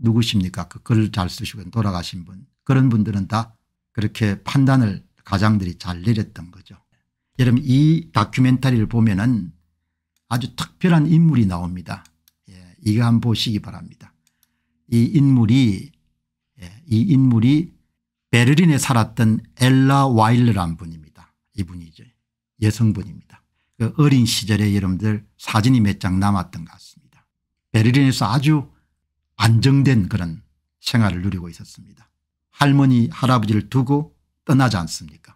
누구십니까 그글잘 쓰시고 돌아가신 분 그런 분들은 다 그렇게 판단을 가장들이 잘 내렸던 거죠. 여러분 이 다큐멘터리를 보면은 아주 특별한 인물이 나옵니다. 예, 이거 한 번 보시기 바랍니다. 이 인물이 예, 이 인물이 베를린에 살았던 엘라 와일러란 분입니다. 이분이 이제 여성분입니다. 그 어린 시절에 여러분들 사진이 몇 장 남았던 것 같습니다. 베를린에서 아주 안정된 그런 생활을 누리고 있었습니다. 할머니 할아버지를 두고 떠나지 않습니까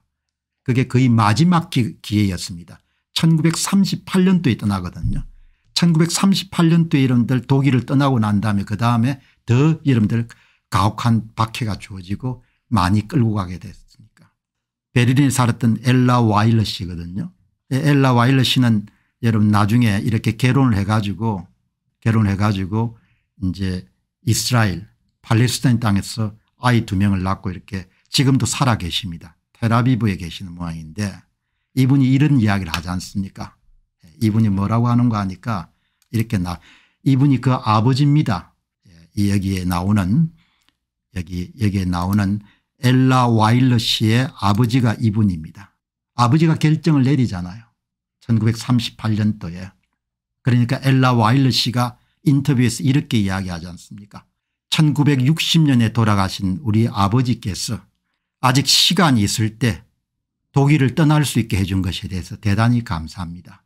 그게 거의 마지막 기, 기회였습니다. 1938년도에 떠나거든요. 1938년도에 여러분들 독일을 떠나고 난 다음에 그 다음에 더 여러분들 가혹한 박해가 주어지고 많이 끌고 가게 됐으니까. 베를린에 살았던 엘라 와일러 씨거든요. 예, 엘라 와일러 씨는 여러분 나중에 이렇게 결혼을 해가지고 결혼을 해가지고 이제 이스라엘 팔레스타인 땅에서 아이 두 명을 낳고 이렇게 지금도 살아 계십니다. 테라비브에 계시는 모양인데 이분이 이런 이야기를 하지 않습니까 예, 이분이 뭐라고 하는 가 하니까 이렇게 나 이분이 그 아버지입니다. 예, 여기에 나오는 여기 여기에 나오는 엘라 와일러 씨의 아버지가 이분입니다. 아버지가 결정을 내리잖아요. 1938년도에. 그러니까 엘라 와일러 씨가 인터뷰에서 이렇게 이야기하지 않습니까 1960년에 돌아가신 우리 아버지께서 아직 시간이 있을 때 독일을 떠날 수 있게 해준 것에 대해서 대단히 감사합니다.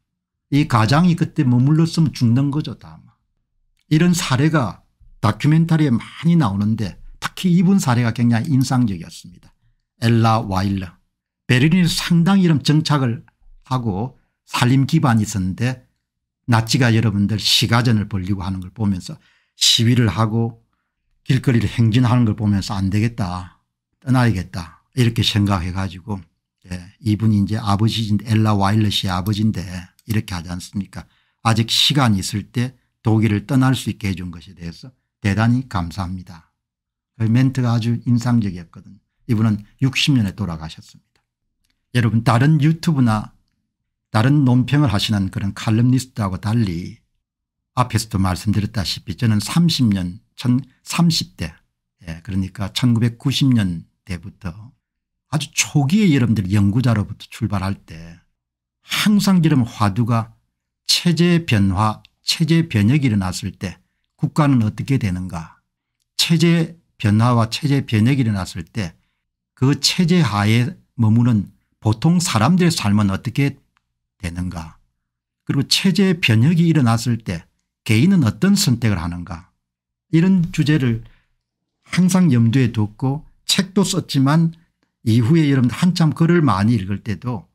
이 가장이 그때 머물렀으면 죽는 거죠 다마. 이런 사례가 다큐멘터리에 많이 나오는데 특히 이분 사례가 굉장히 인상적이었습니다. 엘라 와일러. 베를린에 상당히 이런 정착을 하고 살림 기반이 있었는데 나치가 여러분들 시가전을 벌리고 하는 걸 보면서 시위를 하고 길거리를 행진하는 걸 보면서 안 되겠다 떠나야겠다 이렇게 생각해 가지고 예, 이분이 이제 아버지인 엘라 와일럿이 아버지인데 이렇게 하지 않습니까 아직 시간이 있을 때 독일을 떠날 수 있게 해준 것에 대해서 대단히 감사합니다. 그 멘트가 아주 인상적이었거든 이분은 60년에 돌아가셨습니다. 여러분 다른 유튜브나 다른 논평을 하시는 그런 칼럼니스트하고 달리 앞에서도 말씀드렸다시피 저는 30년 30대 예, 그러니까 1990년대부터 아주 초기에 여러분들 연구자로부터 출발할 때 항상 이런 화두가 체제 변화 체제 변혁이 일어났을 때 국가는 어떻게 되는가 체제 변화와 체제 변혁이 일어났을 때 그 체제 하에 머무는 보통 사람들의 삶은 어떻게 되는가 그리고 체제 변혁이 일어났을 때 개인은 어떤 선택을 하는가 이런 주제를 항상 염두에 두고 책도 썼지만 이후에 여러분 한참 글을 많이 읽을 때도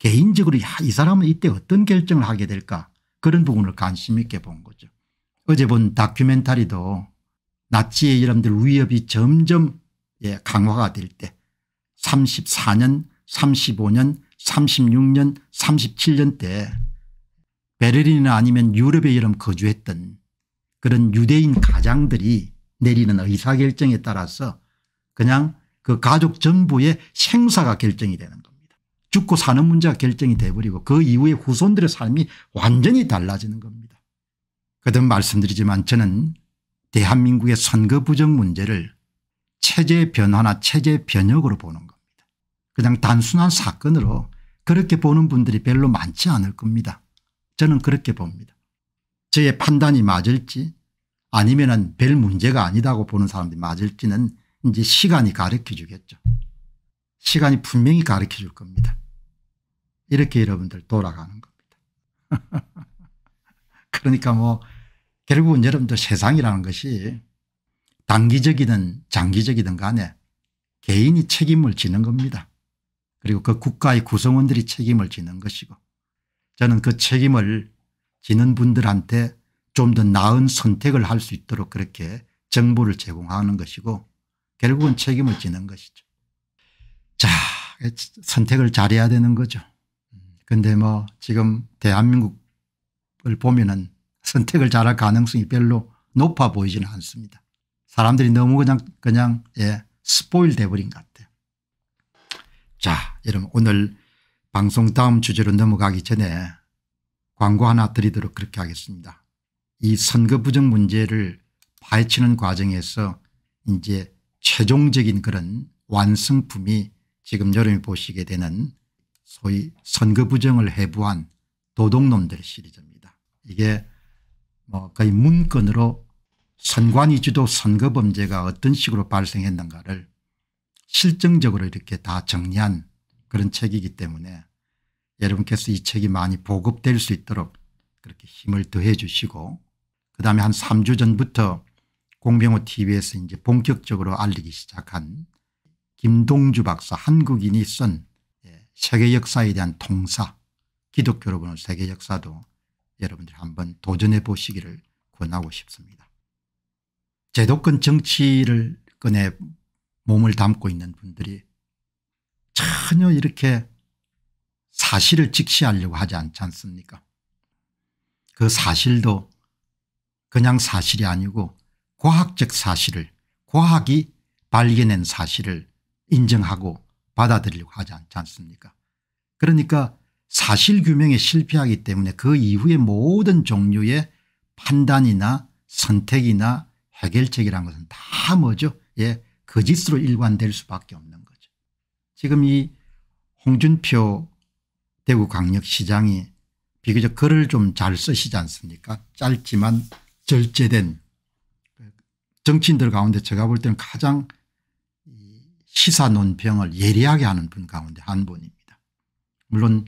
개인적으로 야이 사람은 이때 어떤 결정을 하게 될까 그런 부분을 관심 있게 본 거죠. 어제 본 다큐멘터리도 나치의 이람들 위협이 점점 예, 강화가 될 때 34년 35년 36년 37년 때 베를린이나 아니면 유럽의 이름 거주했던 그런 유대인 가장들이 내리는 의사결정에 따라서 그냥 그 가족 전부의 생사가 결정이 되는 겁니다. 죽고 사는 문제가 결정이 돼버리고 그 이후에 후손들의 삶이 완전히 달라지는 겁니다. 그든 말씀드리지만 저는 대한민국의 선거 부정 문제를 체제 변화나 체제 변혁으로 보는 겁니다. 그냥 단순한 사건으로 그렇게 보는 분들이 별로 많지 않을 겁니다. 저는 그렇게 봅니다. 저의 판단이 맞을지 아니면 별 문제가 아니다고 보는 사람들이 맞을지는 이제 시간이 가르쳐 주겠죠. 시간이 분명히 가르쳐 줄 겁니다. 이렇게 여러분들 돌아가는 겁니다. 그러니까 뭐 결국은 여러분들 세상이라는 것이 단기적이든 장기적이든 간에 개인이 책임을 지는 겁니다. 그리고 그 국가의 구성원들이 책임을 지는 것이고 저는 그 책임을 지는 분들한테 좀 더 나은 선택을 할 수 있도록 그렇게 정보를 제공하는 것이고 결국은 책임을 지는 것이죠. 자 선택을 잘해야 되는 거죠. 근데 뭐 지금 대한민국을 보면은 선택을 잘할 가능성이 별로 높아 보이지는 않습니다. 사람들이 너무 그냥 그냥 예, 스포일 돼버린 것 같아요. 자 여러분 오늘 방송 다음 주제로 넘어가기 전에 광고 하나 드리도록 그렇게 하겠습니다. 이 선거 부정 문제를 파헤치는 과정에서 이제 최종적인 그런 완성품이 지금 여러분이 보시게 되는 소위 선거 부정을 해부한 도둑놈들 시리즈입니다. 이게 뭐 거의 문건으로 선관위주도 선거범죄가 어떤 식으로 발생했는가를 실증적으로 이렇게 다 정리한 그런 책이기 때문에 여러분께서 이 책이 많이 보급될 수 있도록 그렇게 힘을 더해 주시고 그다음에 한 3주 전부터 공병호 tv에서 이제 본격적으로 알리기 시작한 김동주 박사 한국인이 쓴 예, 세계 역사에 대한 통사 기독교로 보는 세계 역사도 여러분들이 한번 도전해 보시기를 권하고 싶습니다. 제도권 정치를 꺼내 몸을 담고 있는 분들이 전혀 이렇게 사실을 직시하려고 하지 않지 않습니까 그 사실도 그냥 사실이 아니고 과학적 사실을 과학이 발견한 사실을 인정하고 받아들이려고 하지 않지 않습니까 그러니까 사실 규명에 실패하기 때문에 그이후에 모든 종류의 판단이나 선택이나 해결책이라는 것은 다 뭐죠? 예, 거짓으로 일관될 수밖에 없는 거죠. 지금 이 홍준표 대구광역시장이 비교적 글을 좀 잘 쓰시지 않습니까? 짧지만 절제된 정치인들 가운데 제가 볼 때는 가장 시사 논평을 예리하게 하는 분 가운데 한 분입니다. 물론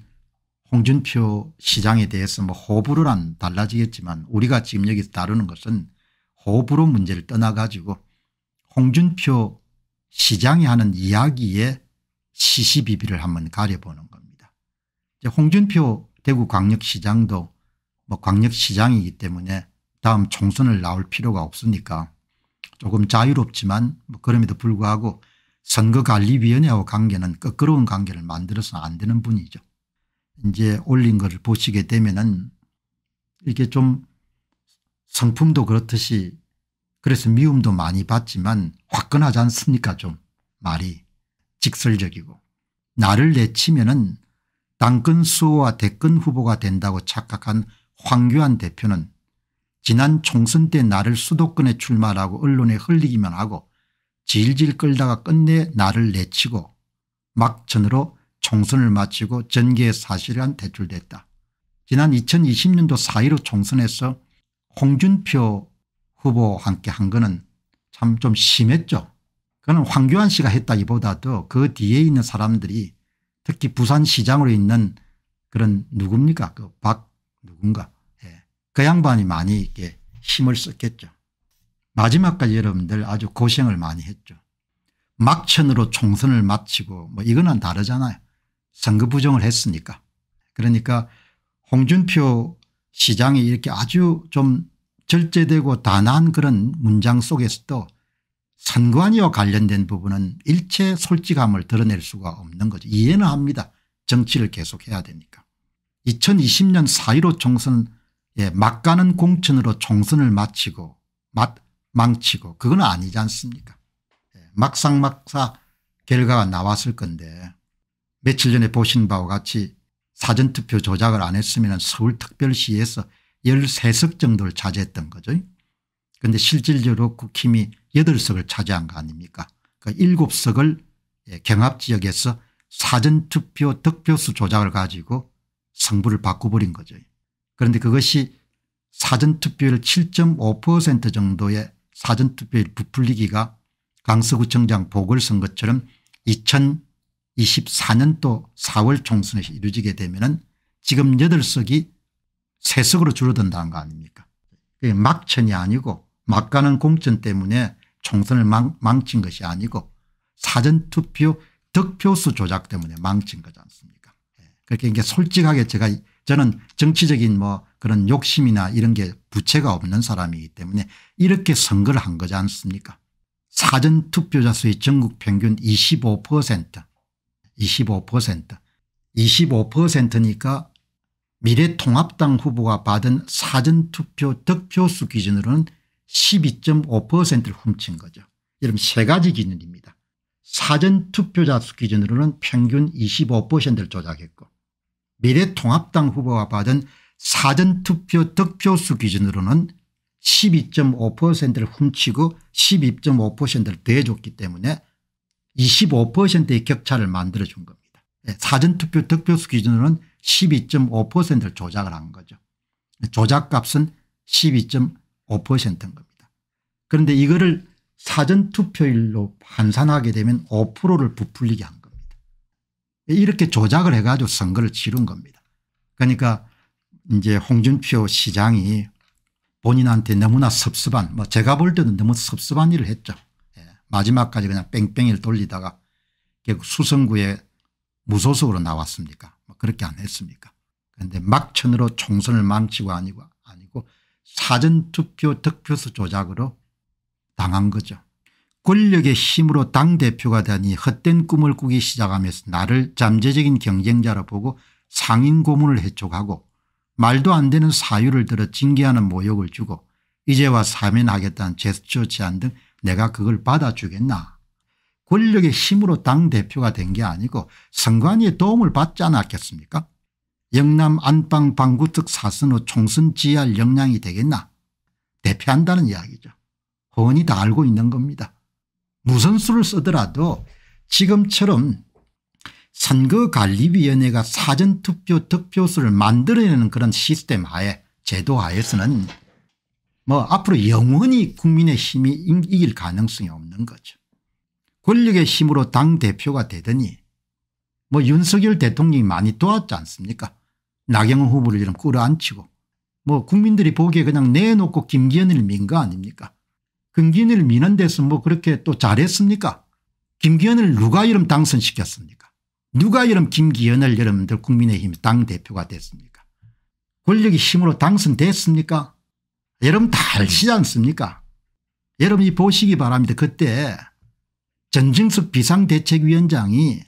홍준표 시장에 대해서 뭐 호불호란 달라지겠지만 우리가 지금 여기서 다루는 것은 호불호 문제를 떠나가지고 홍준표 시장이 하는 이야기에 시시비비를 한번 가려보는 겁니다. 홍준표 대구광역시장도 뭐 광역시장이기 때문에 다음 총선을 나올 필요가 없으니까 조금 자유롭지만 뭐 그럼에도 불구하고 선거관리위원회하 관계는 거끄러운 관계를 만들어서 안 되는 분이죠. 이제 올린 것을 보시게 되면은 이렇게 좀 성품도 그렇듯이 그래서 미움도 많이 받지만 화끈하지 않습니까 좀 말이 직설적이고 나를 내치면은 당근 수호와 대권 후보가 된다고 착각한 황교안 대표는 지난 총선 때 나를 수도권에 출마라고 언론에 흘리기만 하고 질질 끌다가 끝내 나를 내치고 막전으로 총선을 마치고 전개의 사실은 대출됐다. 지난 2020년도 4.15 총선에서 홍준표 후보 함께 한 거는 참 좀 심했죠. 그는 황교안 씨가 했다기보다도 그 뒤에 있는 사람들이 특히 부산시장으로 있는 그런 누굽니까 그 박 누군가 예. 그 양반이 많이 이렇게 힘을 썼겠죠. 마지막까지 여러분들 아주 고생을 많이 했죠. 막천으로 총선을 마치고 뭐 이거는 다르잖아요. 선거 부정을 했으니까. 그러니까 홍준표 시장이 이렇게 아주 좀 절제되고 단아한 그런 문장 속에서도 선관위와 관련된 부분은 일체 솔직함을 드러낼 수가 없는 거죠. 이해는 합니다. 정치를 계속해야 되니까. 2020년 4.15 총선에 막가는 공천으로 총선을 마치고 막, 망치고 그건 아니지 않습니까 예, 막상막사 결과가 나왔을 건데 며칠 전에 보신 바와 같이 사전투표 조작을 안 했으면 서울특별시에서 13석 정도를 차지했던 거죠. 그런데 실질적으로 국힘이 8석을 차지한 거 아닙니까 그러니까 7석을 예, 경합지역에서 사전투표 득표수 조작을 가지고 승부를 바꿔버린 거죠. 그런데 그것이 사전투표율 7.5% 정도의 사전투표율 부풀리기가 강서구청장 보궐선거처럼 2000 24년도 4월 총선에서 이루어지게 되면 지금 8석이 3석으로 줄어든다는 거 아닙니까 막천이 아니고 막가는 공천 때문에 총선을 망, 친 것이 아니고 사전투표 득표수 조작 때문에 망친 거지 않습니까 예. 그렇게 이게 솔직하게 제가 저는 정치적인 뭐 그런 욕심이나 이런 게 부채가 없는 사람이기 때문에 이렇게 선거를 한 거지 않습니까 사전투표자 수의 전국 평균 25% 25% 25%니까 미래통합당 후보가 받은 사전투표 득표수 기준으로는 12.5%를 훔친 거죠. 여러분 세 가지 기준입니다. 사전투표자 수 기준으로는 평균 25%를 조작했고 미래통합당 후보가 받은 사전투표 득표수 기준으로는 12.5%를 훔치고 12.5%를 더해줬기 때문에 25%의 격차를 만들어준 겁니다. 예, 사전투표 득표수 기준으로는 12.5%를 조작을 한 거죠. 예, 조작값은 12.5%인 겁니다. 그런데 이거를 사전투표율로 환산하게 되면 5%를 부풀리게 한 겁니다. 예, 이렇게 조작을 해가지고 선거를 치른 겁니다. 그러니까 이제 홍준표 시장이 본인한테 너무나 섭섭한 뭐 제가 볼 때는 너무 섭섭한 일을 했죠. 마지막까지 그냥 뺑뺑이를 돌리다가 결국 수성구에 무소속으로 나왔습니까 뭐 그렇게 안 했습니까 그런데 막천으로 총선을 망치고 아니고 아니고 사전투표 득표수 조작으로 당한 거죠. 권력의 힘으로 당대표가 되니 헛된 꿈을 꾸기 시작하면서 나를 잠재적인 경쟁자로 보고 상인 고문을 해촉하고 말도 안 되는 사유를 들어 징계하는 모욕을 주고 이제와 사면하겠다는 제스처 제안 등 내가 그걸 받아주겠나 권력의 힘으로 당대표가 된 게 아니고 선관위의 도움을 받지 않았겠습니까 영남 안방 방구특 사선 후 총선 지할 휘 역량이 되겠나 대표한다는 이야기죠. 허언이 다 알고 있는 겁니다. 무슨 수를 쓰더라도 지금처럼 선거관리위원회가 사전투표 득표수를 만들어내는 그런 시스템 하에 제도 하에서는 뭐 앞으로 영원히 국민의 힘이 이길 가능성이 없는 거죠. 권력의 힘으로 당대표가 되더니 뭐 윤석열 대통령이 많이 도왔지 않습니까 나경원 후보를 이런 끌어안치고 뭐 국민들이 보기에 그냥 내놓고 김기현을 민 거 아닙니까 김기현을 미는 데서 뭐 그렇게 또 잘했습니까 김기현을 누가 이름 당선시켰습니까 누가 이름 김기현을 여러분들 국민의힘 당대표가 됐습니까 권력의 힘으로 당선됐습니까 여러분 다 아시지 않습니까 여러분이 보시기 바랍니다. 그때 전진숙 비상대책위원장이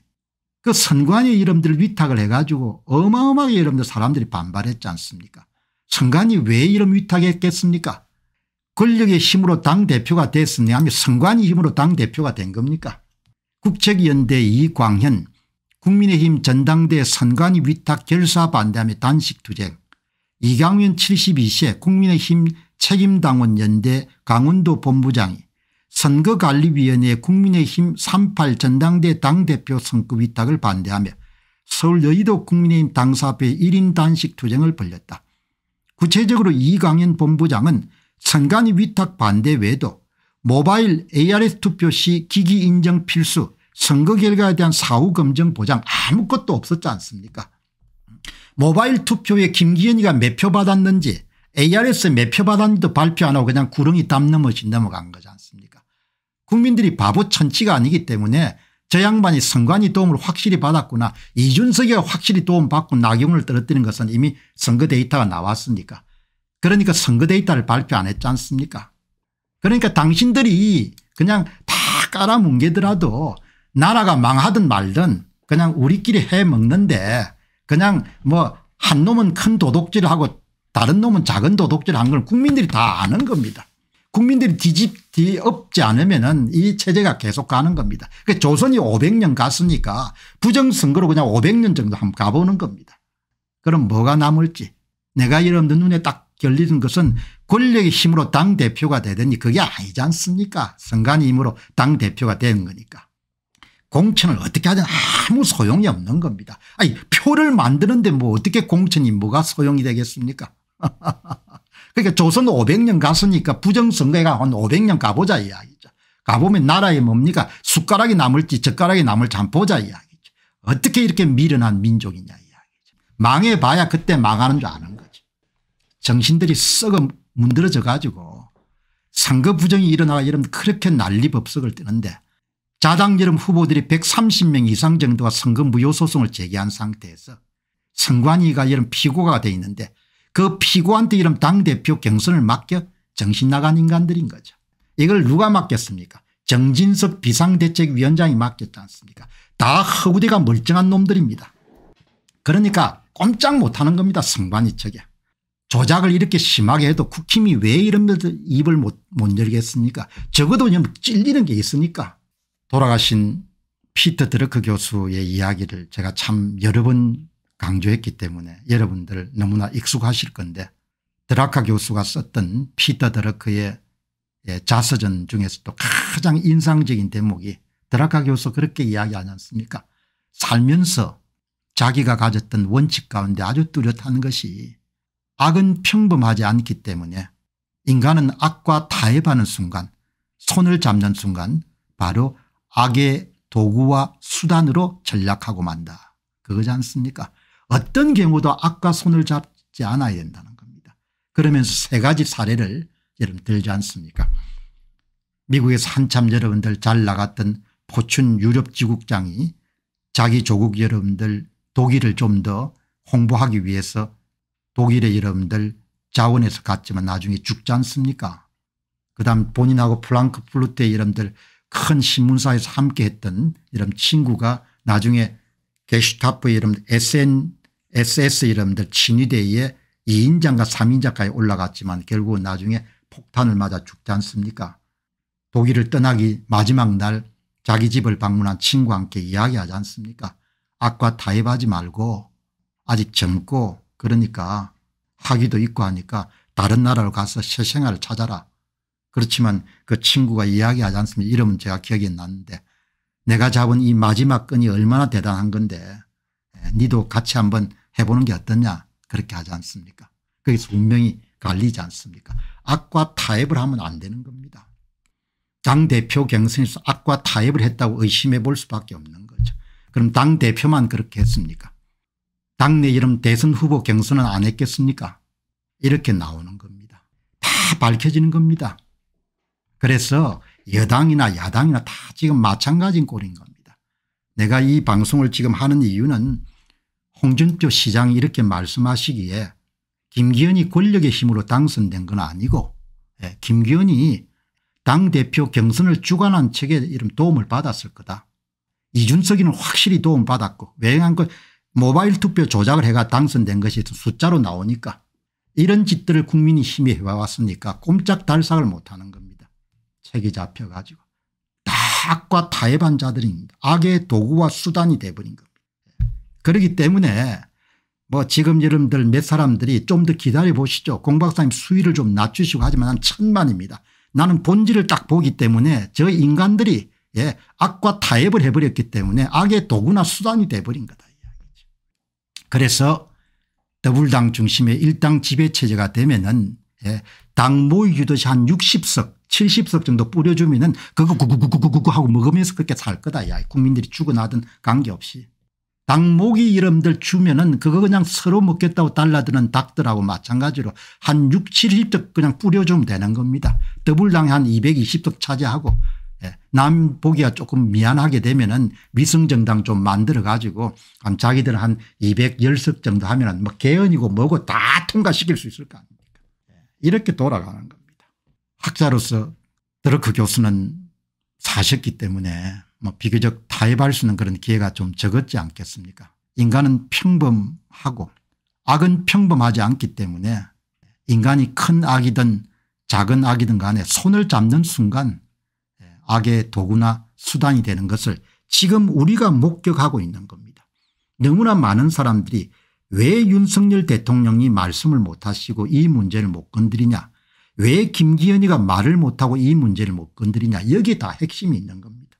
그 선관위 이름들을 위탁을 해가지고 어마어마하게 여러분들 사람들이 반발했지 않습니까 선관위 왜 이름 위탁했겠습니까 권력의 힘으로 당대표가 됐으냐 하면 선관위 힘으로 당대표가 된 겁니까 국책위원대 이광현 국민의힘 전당대 선관위 위탁 결사 반대하며 단식 투쟁 이강윤 72세 국민의힘 책임당원 연대 강원도 본부장이 선거관리위원회 국민의힘 38 전당대 당대표 선거 위탁을 반대하며 서울 여의도 국민의힘 당사앞에 1인 단식 투쟁을 벌였다. 구체적으로 이강현 본부장은 선관위 위탁 반대 외에도 모바일 ARS 투표 시 기기 인정 필수 선거 결과에 대한 사후 검증 보장 아무것도 없었지 않습니까 모바일 투표에 김기현이가 몇 표 받았는지 ARS 몇표 받았는지도 발표 안 하고 그냥 구렁이 담 넘어진 넘어간 거지 않습니까 국민들이 바보 천치가 아니기 때문에 저 양반이 선관위 도움을 확실히 받았구나 이준석이 확실히 도움받고 낙용을 떨어뜨린 것은 이미 선거 데이터가 나왔으니까 그러니까 선거 데이터를 발표 안 했지 않습니까 그러니까 당신들이 그냥 다 깔아뭉개더라도 나라가 망하든 말든 그냥 우리끼리 해먹는데 그냥 뭐 한 놈은 큰 도둑질하고 다른 놈은 작은 도둑질한 걸 국민들이 다 아는 겁니다. 국민들이 뒤집 뒤엎지 않으면은 이 체제가 계속 가는 겁니다. 그러니까 조선이 500년 갔으니까 부정선거로 그냥 500년 정도 한번 가보는 겁니다. 그럼 뭐가 남을지 내가 여러분들 눈에 딱 결리는 것은 권력의 힘으로 당대표가 되더니 그게 아니지 않습니까 선관의 힘으로 당대표가 되는 거니까. 공천을 어떻게 하든 아무 소용이 없는 겁니다. 아니 표를 만드는데 뭐 어떻게 공천 임무가 소용이 되겠습니까 그러니까 조선 500년 갔으니까 부정선거가 한 500년 가보자 이야기죠. 가보면 나라에 뭡니까 숟가락이 남을지 젓가락이 남을지 한 보자 이야기죠. 어떻게 이렇게 미련한 민족이냐 이야기죠. 망해봐야 그때 망하는 줄 아는 거죠. 정신들이 썩어 문드러져 가지고 상거 부정이 일어나가 이러면 그렇게 난리법석을 뜨는데 자당기름 후보들이 130명 이상 정도가 선거 무효 소송을 제기한 상태에서 선관위가 이런 피고가 돼 있는데 그 피고한테 이런 당대표 경선을 맡겨 정신나간 인간들인 거죠. 이걸 누가 맡겼습니까 정진석 비상대책위원장이 맡겼지 않습니까 다 허구대가 멀쩡한 놈들입니다. 그러니까 꼼짝 못하는 겁니다 선관위 측에. 조작을 이렇게 심하게 해도 국힘이 왜 이런 입을 못, 못 열겠습니까 적어도 찔리는 게 있으니까 돌아가신 피터 드러크 교수의 이야기를 제가 참 여러 번 강조했기 때문에 여러분들 너무나 익숙하실 건데 드라카 교수가 썼던 피터 드러크의 예, 자서전 중에서도 가장 인상적인 대목이 드라카 교수 그렇게 이야기하지 않습니까 살면서 자기가 가졌던 원칙 가운데 아주 뚜렷한 것이 악은 평범하지 않기 때문에 인간은 악과 타협하는 순간 손을 잡는 순간 바로 악의 도구와 수단으로 전략하고 만다. 그거지 않습니까 어떤 경우도 악과 손을 잡지 않아야 된다는 겁니다. 그러면서 세 가지 사례를 여러분 들지 않습니까 미국에서 한참 여러분들 잘 나갔던 포춘 유럽 지국장이 자기 조국 여러분들 독일을 좀 더 홍보하기 위해서 독일의 여러분들 자원에서 갔지만 나중에 죽지 않습니까 그 다음 본인하고 플랑크푸르트 의 여러분들 큰 신문사에서 함께했던 이런 친구가 나중에 게슈타프 이름 SN, SS 이름들 친위대에 2인장과 3인장까지 올라갔지만 결국은 나중에 폭탄을 맞아 죽지 않습니까 독일을 떠나기 마지막 날 자기 집을 방문한 친구와 함께 이야기하지 않습니까 악과 타협하지 말고 아직 젊고 그러니까 학위도 있고 하니까 다른 나라로 가서 새 생활을 찾아라 그렇지만 그 친구가 이야기하지 않습니까 이름은 제가 기억이 났는데 내가 잡은 이 마지막 건이 얼마나 대단한 건데 예, 니도 같이 한번 해보는 게 어떠냐 그렇게 하지 않습니까 거기서 운명이 갈리지 않습니까 악과 타협을 하면 안 되는 겁니다. 당대표 경선에서 악과 타협을 했다고 의심해 볼 수밖에 없는 거죠. 그럼 당대표만 그렇게 했습니까 당내 이름 대선 후보 경선은 안 했겠습니까 이렇게 나오는 겁니다. 다 밝혀지는 겁니다. 그래서 여당이나 야당이나 다 지금 마찬가지인 꼴인 겁니다. 내가 이 방송을 지금 하는 이유는 홍준표 시장이 이렇게 말씀하시기에 김기현이 권력의 힘으로 당선된 건 아니고 예, 김기현이 당대표 경선을 주관한 책에 이름 도움을 받았을 거다. 이준석이는 확실히 도움받았고 왜냐하면 그 모바일 투표 조작을 해가 당선된 것이 숫자로 나오니까 이런 짓들을 국민이 힘이 해왔으니까 꼼짝 달싹을 못하는 겁니다. 책이 잡혀가지고 악과 타협한 자들입니다. 악의 도구와 수단이 돼버린 겁니다. 그렇기 때문에 뭐 지금 여러분들 몇 사람들이 좀 더 기다려보시죠. 공 박사님 수위를 좀 낮추시고 하지만 난 천만입니다. 나는 본질을 딱 보기 때문에 저 인간들이 예, 악과 타협을 해버렸기 때문에 악의 도구나 수단이 돼버린 거다. 그래서 더불당 중심의 일당 지배체제가 되면 은당 예, 모의 유도시 한 60석 70석 정도 뿌려주면은 그거 구구구구구구 하고 먹으면서 그렇게 살 거다. 야, 국민들이 죽어나든 관계없이. 닭모기 이름들 주면은 그거 그냥 서로 먹겠다고 달라드는 닭들하고 마찬가지로 한 6, 70석 그냥 뿌려주면 되는 겁니다. 더블당에 한 220석 차지하고 예. 남 보기가 조금 미안하게 되면은 위성정당 좀 만들어 가지고 한 자기들 한 210석 정도 하면은 뭐 개헌이고 뭐고 다 통과시킬 수 있을 거 아닙니까. 예. 이렇게 돌아가는 거. 학자로서 드러크 그 교수는 사셨기 때문에 뭐 비교적 타협할 수 있는 그런 기회가 좀 적었지 않겠습니까 인간은 평범하고 악은 평범하지 않기 때문에 인간이 큰 악이든 작은 악이든 간에 손을 잡는 순간 예, 악의 도구나 수단이 되는 것을 지금 우리가 목격하고 있는 겁니다. 너무나 많은 사람들이 왜 윤석열 대통령이 말씀을 못하시고 이 문제를 못 건드리냐 왜 김기현이가 말을 못하고 이 문제를 못 건드리냐 여기에 다 핵심이 있는 겁니다.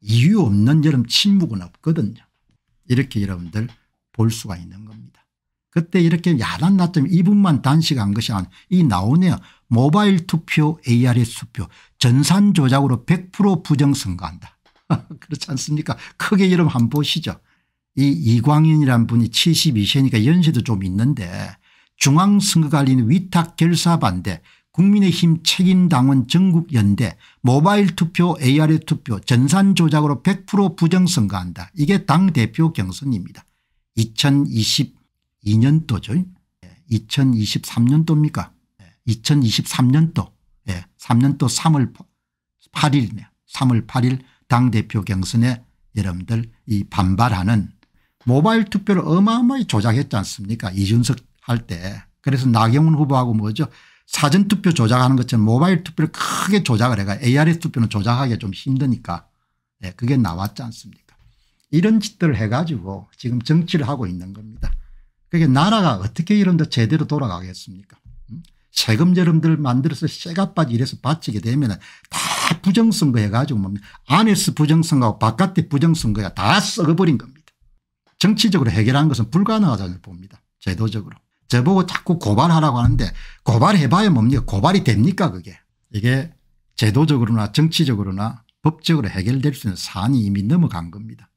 이유 없는 여름 침묵은 없거든요. 이렇게 여러분들 볼 수가 있는 겁니다. 그때 이렇게 야단 났점 이분만 단식한 것이 아니이 나오네요. 모바일 투표 ARS 투표 전산 조작으로 100% 부정 선거한다. 그렇지 않습니까 크게 여러분 한번 보시죠. 이 이광인이란 분이 72세니까 연세도 좀 있는데 중앙선거관리는 위탁 결사 반대 국민의힘 책임당원 전국연대 모바일 투표 a r s 투표 전산 조작으로 100% 부정선거한다. 이게 당대표 경선입니다. 2022년도죠. 2023년도입니까 예, 2023년도 예, 3년도 예, 3월 8일이네 3월 8일 당대표 경선에 여러분들 이 반발하는 모바일 투표를 어마어마히 조작했지 않습니까 이준석 할 때. 그래서 나경원 후보하고 뭐죠 사전투표 조작하는 것처럼 모바일 투표를 크게 조작을 해가 ARS 투표는 조작하기가 좀 힘드니까 네, 그게 나왔지 않습니까 이런 짓들을 해가지고 지금 정치를 하고 있는 겁니다. 그게 나라가 어떻게 이런 데 제대로 돌아가겠습니까 음? 세금제름들 만들어서 쇠가빠지 이래서 바치게 되면 다 부정선거 해가지고 뭡니까 안에서 부정선거하고 바깥에 부정선거가 다 썩어버린 겁니다. 정치적으로 해결한 것은 불가능하다고 봅니다. 제도적으로. 저보고 자꾸 고발하라고 하는데 고발해봐야 뭡니까 고발이 됩니까 그게 이게 제도적으로나 정치적으로나 법적으로 해결될 수 있는 사안이 이미 넘어간 겁니다.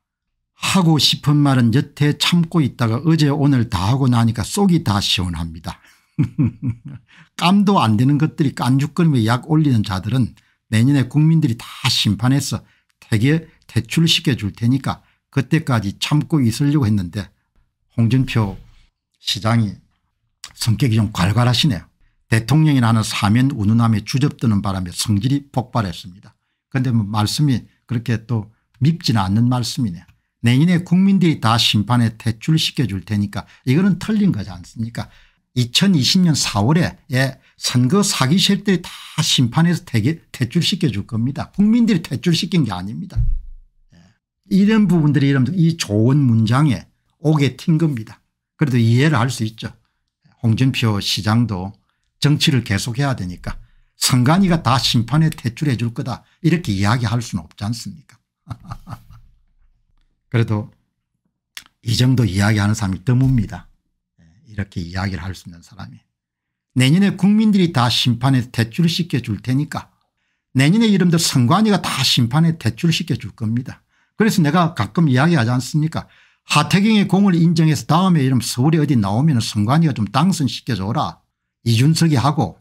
하고 싶은 말은 여태 참고 있다가 어제 오늘 다 하고 나니까 속이 다 시원합니다. 깜도 안 되는 것들이 깐죽거리며약 올리는 자들은 내년에 국민들이 다 심판해서 대개 대출시켜 줄 테니까 그때까지 참고 있으려고 했는데 홍준표 시장이 성격이 좀 괄괄하시네요. 대통령이라는 사면 운운함에 주접드는 바람에 성질이 폭발했습니다. 그런데 뭐 말씀이 그렇게 또 밉지는 않는 말씀이네요. 내년에 국민들이 다 심판에 퇴출시켜 줄 테니까 이거는 틀린 거지 않습니까 2020년 4월에 예, 선거 사기 실들이다 심판에서 퇴출시켜 줄 겁니다. 국민들이 퇴출시킨 게 아닙니다. 예. 이런 부분들이 이런 이 좋은 문장에 오게 튄 겁니다. 그래도 이해를 할 수 있죠. 홍준표 시장도 정치를 계속해야 되니까 선관위가 다 심판에 퇴출해 줄 거다 이렇게 이야기할 수는 없지 않습니까 그래도 이 정도 이야기하는 사람이 드뭅니다 예, 이렇게 이야기를 할 수 있는 사람이 내년에 국민들이 다 심판에 퇴출시켜 줄 테니까 내년에 이름들 선관위가 다 심판에 퇴출시켜 줄 겁니다 그래서 내가 가끔 이야기하지 않습니까 하태경의 공을 인정해서 다음에 이름 서울에 어디 나오면 선관위가 좀 당선시켜줘라. 이준석이 하고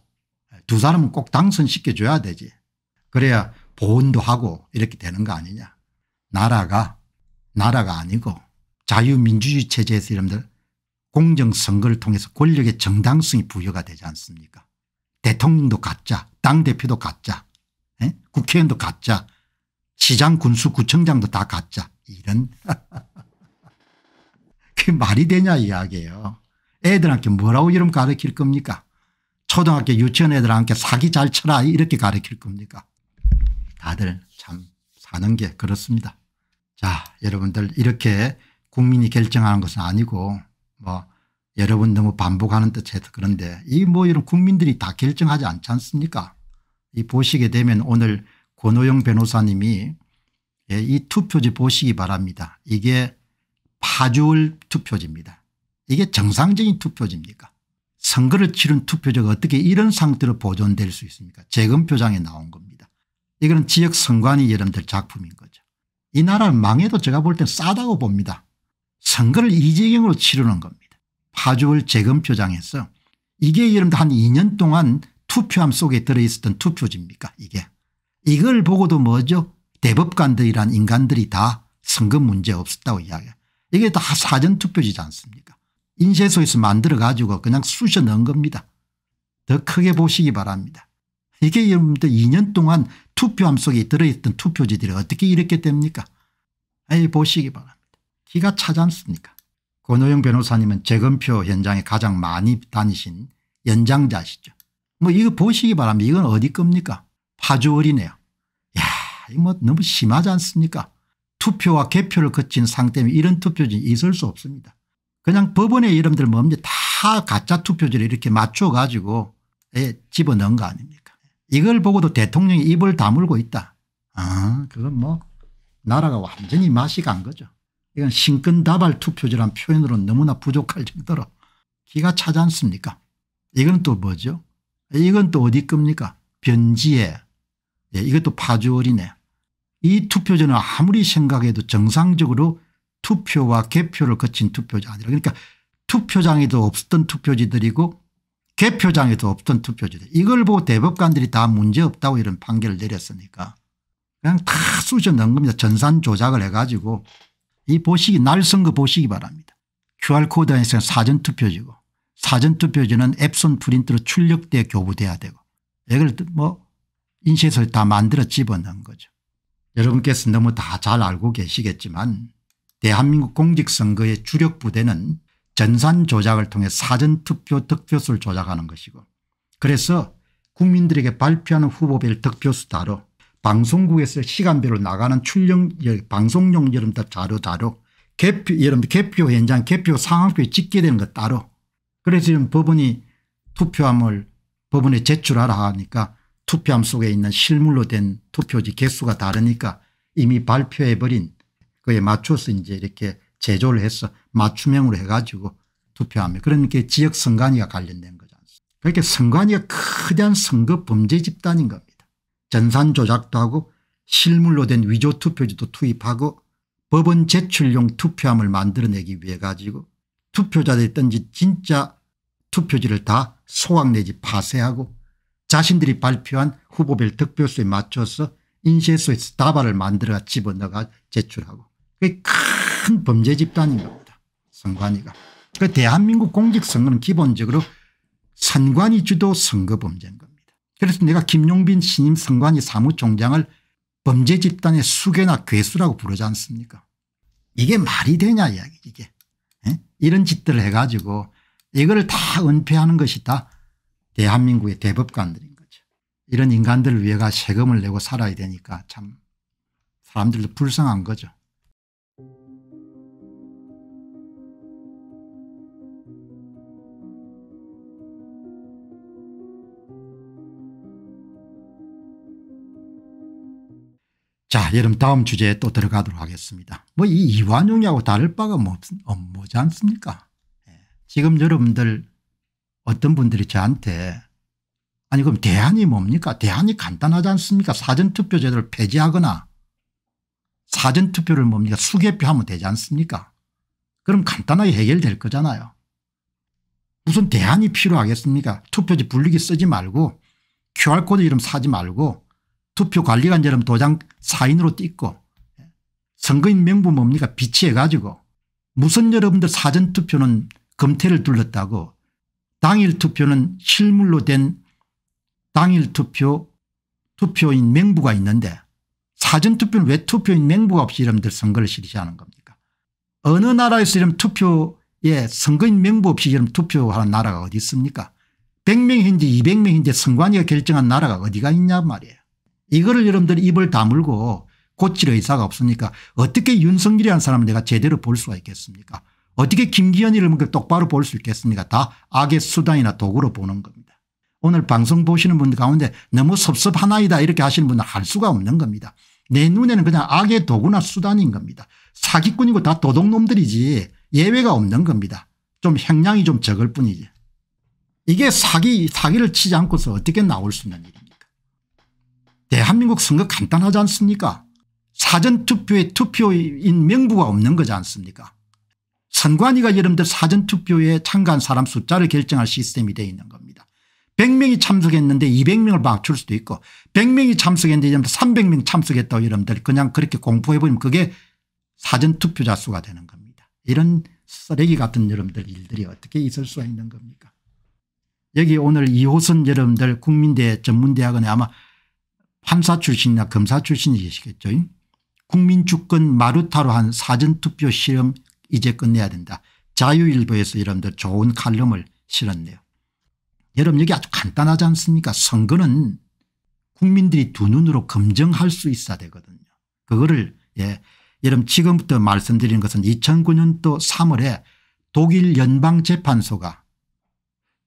두 사람은 꼭 당선시켜줘야 되지. 그래야 보훈도 하고 이렇게 되는 거 아니냐. 나라가 나라가 아니고 자유민주주의 체제에서 이름들 공정선거를 통해서 권력의 정당성이 부여가 되지 않습니까 대통령도 가짜 당대표도 가짜 에? 국회의원도 가짜 시장 군수 구청장도 다 가짜 이런 그게 말이 되냐 이야기예요. 애들한테 뭐라고 이름 가르칠 겁니까 초등학교 유치원 애들한테 사기 잘 쳐라 이렇게 가르칠 겁니까 다들 참 사는 게 그렇습니다. 자 여러분들 이렇게 국민이 결정하는 것은 아니고 뭐 여러분 너무 반복하는 듯해서 그런데 이 뭐 이런 국민들이 다 결정하지 않지 않습니까 이 보시게 되면 오늘 권호영 변호사님이 예, 이 투표지 보시기 바랍니다. 이게 파주울 투표지입니다. 이게 정상적인 투표지입니까 선거를 치른 투표지가 어떻게 이런 상태로 보존될 수 있습니까 재검표장에 나온 겁니다. 이거는 지역 선관위 여러분들 작품인 거죠. 이나라를 망해도 제가 볼 땐 싸다고 봅니다. 선거를 이재경으로 치르는 겁니다. 파주울 재검표장에서 이게 여러분들 한 2년 동안 투표함 속에 들어있었던 투표지입니까 이게. 이걸 보고도 뭐죠 대법관들이란 인간들이 다 선거 문제 없었다고 이야기해요. 이게 다 사전투표지지 않습니까 인쇄소에서 만들어 가지고 그냥 쑤셔 넣은 겁니다. 더 크게 보시기 바랍니다. 이게 여러분들 2년 동안 투표함 속에 들어있던 투표지들이 어떻게 이렇게 됩니까 에이 보시기 바랍니다. 기가 차지 않습니까 권호영 변호사님은 재검표 현장에 가장 많이 다니신 연장자시죠. 뭐 이거 보시기 바랍니다. 이건 어디 겁니까 파주 어린애요. 야 이거 뭐 너무 심하지 않습니까 투표와 개표를 거친 상태면 이런 투표지 있을 수 없습니다. 그냥 법원의 이름들 뭡니다 가짜 투표지를 이렇게 맞춰가지고 예, 집어넣은 거 아닙니까 이걸 보고도 대통령이 입을 다물고 있다. 아 그건 뭐 나라가 완전히 맛이 간 거죠. 이건 신근다발 투표지란 표현으로 너무나 부족할 정도로 기가 차지 않습니까 이건 또 뭐죠 이건 또 어디 겁니까 변지에 예, 이것도 파주어리네 이 투표제는 아무리 생각해도 정상적으로 투표와 개표를 거친 투표자 아니라 그러니까 투표장에도 없었던 투표지들이고 개표장에도 없던 투표지들 이걸 보고 대법관들이 다 문제없다고 이런 판결을 내렸으니까 그냥 다 쑤셔 넣은 겁니다. 전산 조작을 해가지고 이 보시기 날 선거 보시기 바랍니다. QR코드 안에서는 사전투표지고 사전투표지는 앱손 프린트로 출력돼 교부돼야 되고 이걸 뭐 인쇄소에 다 만들어 집어넣은 거죠. 여러분께서 너무 다 잘 알고 계시겠지만 대한민국 공직선거의 주력 부대는 전산 조작을 통해 사전투표 득표수를 조작하는 것이고 그래서 국민들에게 발표하는 후보별 득표수 따로 방송국에서 시간별로 나가는 출력 예, 방송용 여러분들 자료 자료 개표 여러분 들 개표 현장 개표 상황표 에 찍게 되는 것 따로 그래서 지금 법원이 투표함을 법원에 제출하라 하니까 투표함 속에 있는 실물로 된 투표지 개수가 다르니까 이미 발표해버린 그에 맞춰서 이제 이렇게 제조를 해서 맞춤형으로 해가지고 투표하면 그런니 지역 선관위가 관련된 거지 않습니까 그러니 선관위가 크대한 선거 범죄 집단인 겁니다. 전산 조작도 하고 실물로 된 위조 투표지도 투입하고 법원 제출용 투표함을 만들어내기 위해 가지고 투표자들이 던지 진짜 투표지를 다 소각 내지 파쇄하고 자신들이 발표한 후보별 득표수에 맞춰서 인쇄소에서 다발을 만들어 집어넣어 제출하고 그게 큰 범죄 집단인 겁니다. 선관위가. 그 대한민국 공직선거는 기본적으로 선관위 주도 선거 범죄인 겁니다. 그래서 내가 김용빈 신임 선관위 사무총장을 범죄 집단의 수괴나 괴수라고 부르지 않습니까 이게 말이 되냐 이야기 이게 에? 예? 이런 짓들을 해가지고 이걸 다 은폐하는 것이 다 대한민국의 대법관들인 거죠. 이런 인간들을 위해가 세금을 내고 살아야 되니까 참 사람들도 불쌍한 거죠. 자 여러분 다음 주제에 또 들어가도록 하겠습니다. 뭐 이 이완용이하고 다를 바가 뭐, 뭐지 않습니까? 예. 지금 여러분들 어떤 분들이 저한테 아니 그럼 대안이 뭡니까 대안이 간단하지 않습니까 사전투표제도를 폐지하거나 사전투표를 뭡니까 수개표하면 되지 않습니까 그럼 간단하게 해결될 거잖아요 무슨 대안이 필요하겠습니까 투표지 분리기 쓰지 말고 QR코드 이름 사지 말고 투표관리관 이름 도장 사인으로 띄고 선거인 명부 뭡니까 비치해 가지고 무슨 여러분들 사전투표는 검태를 둘렀다고 당일 투표는 실물로 된 당일 투표 투표인 명부가 있는데 사전투표는 왜 투표인 명부가 없이 여러분들 선거를 실시하는 겁니까 어느 나라에서 이런 투표에 선거인 명부 없이 이런 투표하는 나라가 어디 있습니까 100명인지 200명인지 선관위가 결정한 나라가 어디가 있냐 말이에요 이거를 여러분들 입을 다물고 고칠 의사가 없으니까 어떻게 윤석열이라는 사람을 내가 제대로 볼 수가 있겠습니까 어떻게 김기현이를 똑바로 볼 수 있겠습니까 다 악의 수단이나 도구로 보는 겁니다. 오늘 방송 보시는 분들 가운데 너무 섭섭하나이다 이렇게 하시는 분은 할 수가 없는 겁니다. 내 눈에는 그냥 악의 도구나 수단인 겁니다. 사기꾼이고 다 도둑놈들이지 예외가 없는 겁니다. 좀 형량이 좀 적을 뿐이지. 이게 사기, 사기를 치지 않고서 어떻게 나올 수 있는 일입니까? 대한민국 선거 간단하지 않습니까? 사전투표에 투표인 명부가 없는 거지 않습니까? 선관위가 여러분들 사전투표에 참가한 사람 숫자를 결정할 시스템이 되어 있는 겁니다. 100명이 참석했는데 200명을 맞출 수도 있고 100명이 참석했는데 300명 참석했다고 여러분들 그냥 그렇게 공포해보면 그게 사전투표자 수가 되는 겁니다. 이런 쓰레기 같은 여러분들 일들이 어떻게 있을 수가 있는 겁니까 여기 오늘 이호선 여러분들 국민대 전문대학원에 아마 판사 출신이나 검사 출신이시겠죠. 계 국민주권 마루타로 한 사전투표 실험 이제 끝내야 된다. 자유일보에서 여러분들 좋은 칼럼을 실었네요. 여러분 여기 아주 간단하지 않습니까 선거는 국민들이 두 눈으로 검증할 수 있어야 되거든요. 그거를 예, 여러분 지금부터 말씀드리는 것은 2009년도 3월에 독일 연방재판소가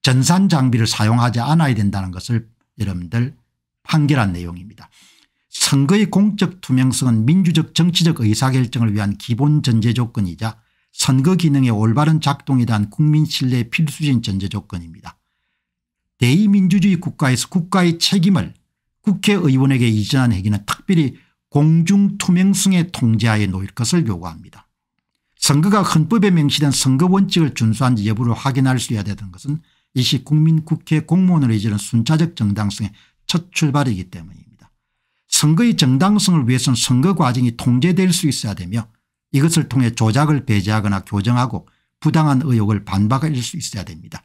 전산 장비를 사용하지 않아야 된다는 것을 여러분들 판결한 내용입니다. 선거의 공적 투명성은 민주적 정치적 의사결정을 위한 기본 전제 조건이자 선거 기능의 올바른 작동에 대한 국민 신뢰의 필수적인 전제 조건입니다. 대의민주주의 국가에서 국가의 책임을 국회의원에게 이전한 행위는 특별히 공중투명성의 통제하에 놓일 것을 요구합니다. 선거가 헌법에 명시된 선거 원칙을 준수한 지 여부를 확인할 수 있어야 되는 것은 이 시 국민국회 공무원으로 이제는 순차적 정당성의 첫 출발이기 때문입니다. 선거의 정당성을 위해서는 선거 과정이 통제될 수 있어야 되며 이것을 통해 조작을 배제하거나 교정하고 부당한 의혹을 반박할 수 있어야 됩니다.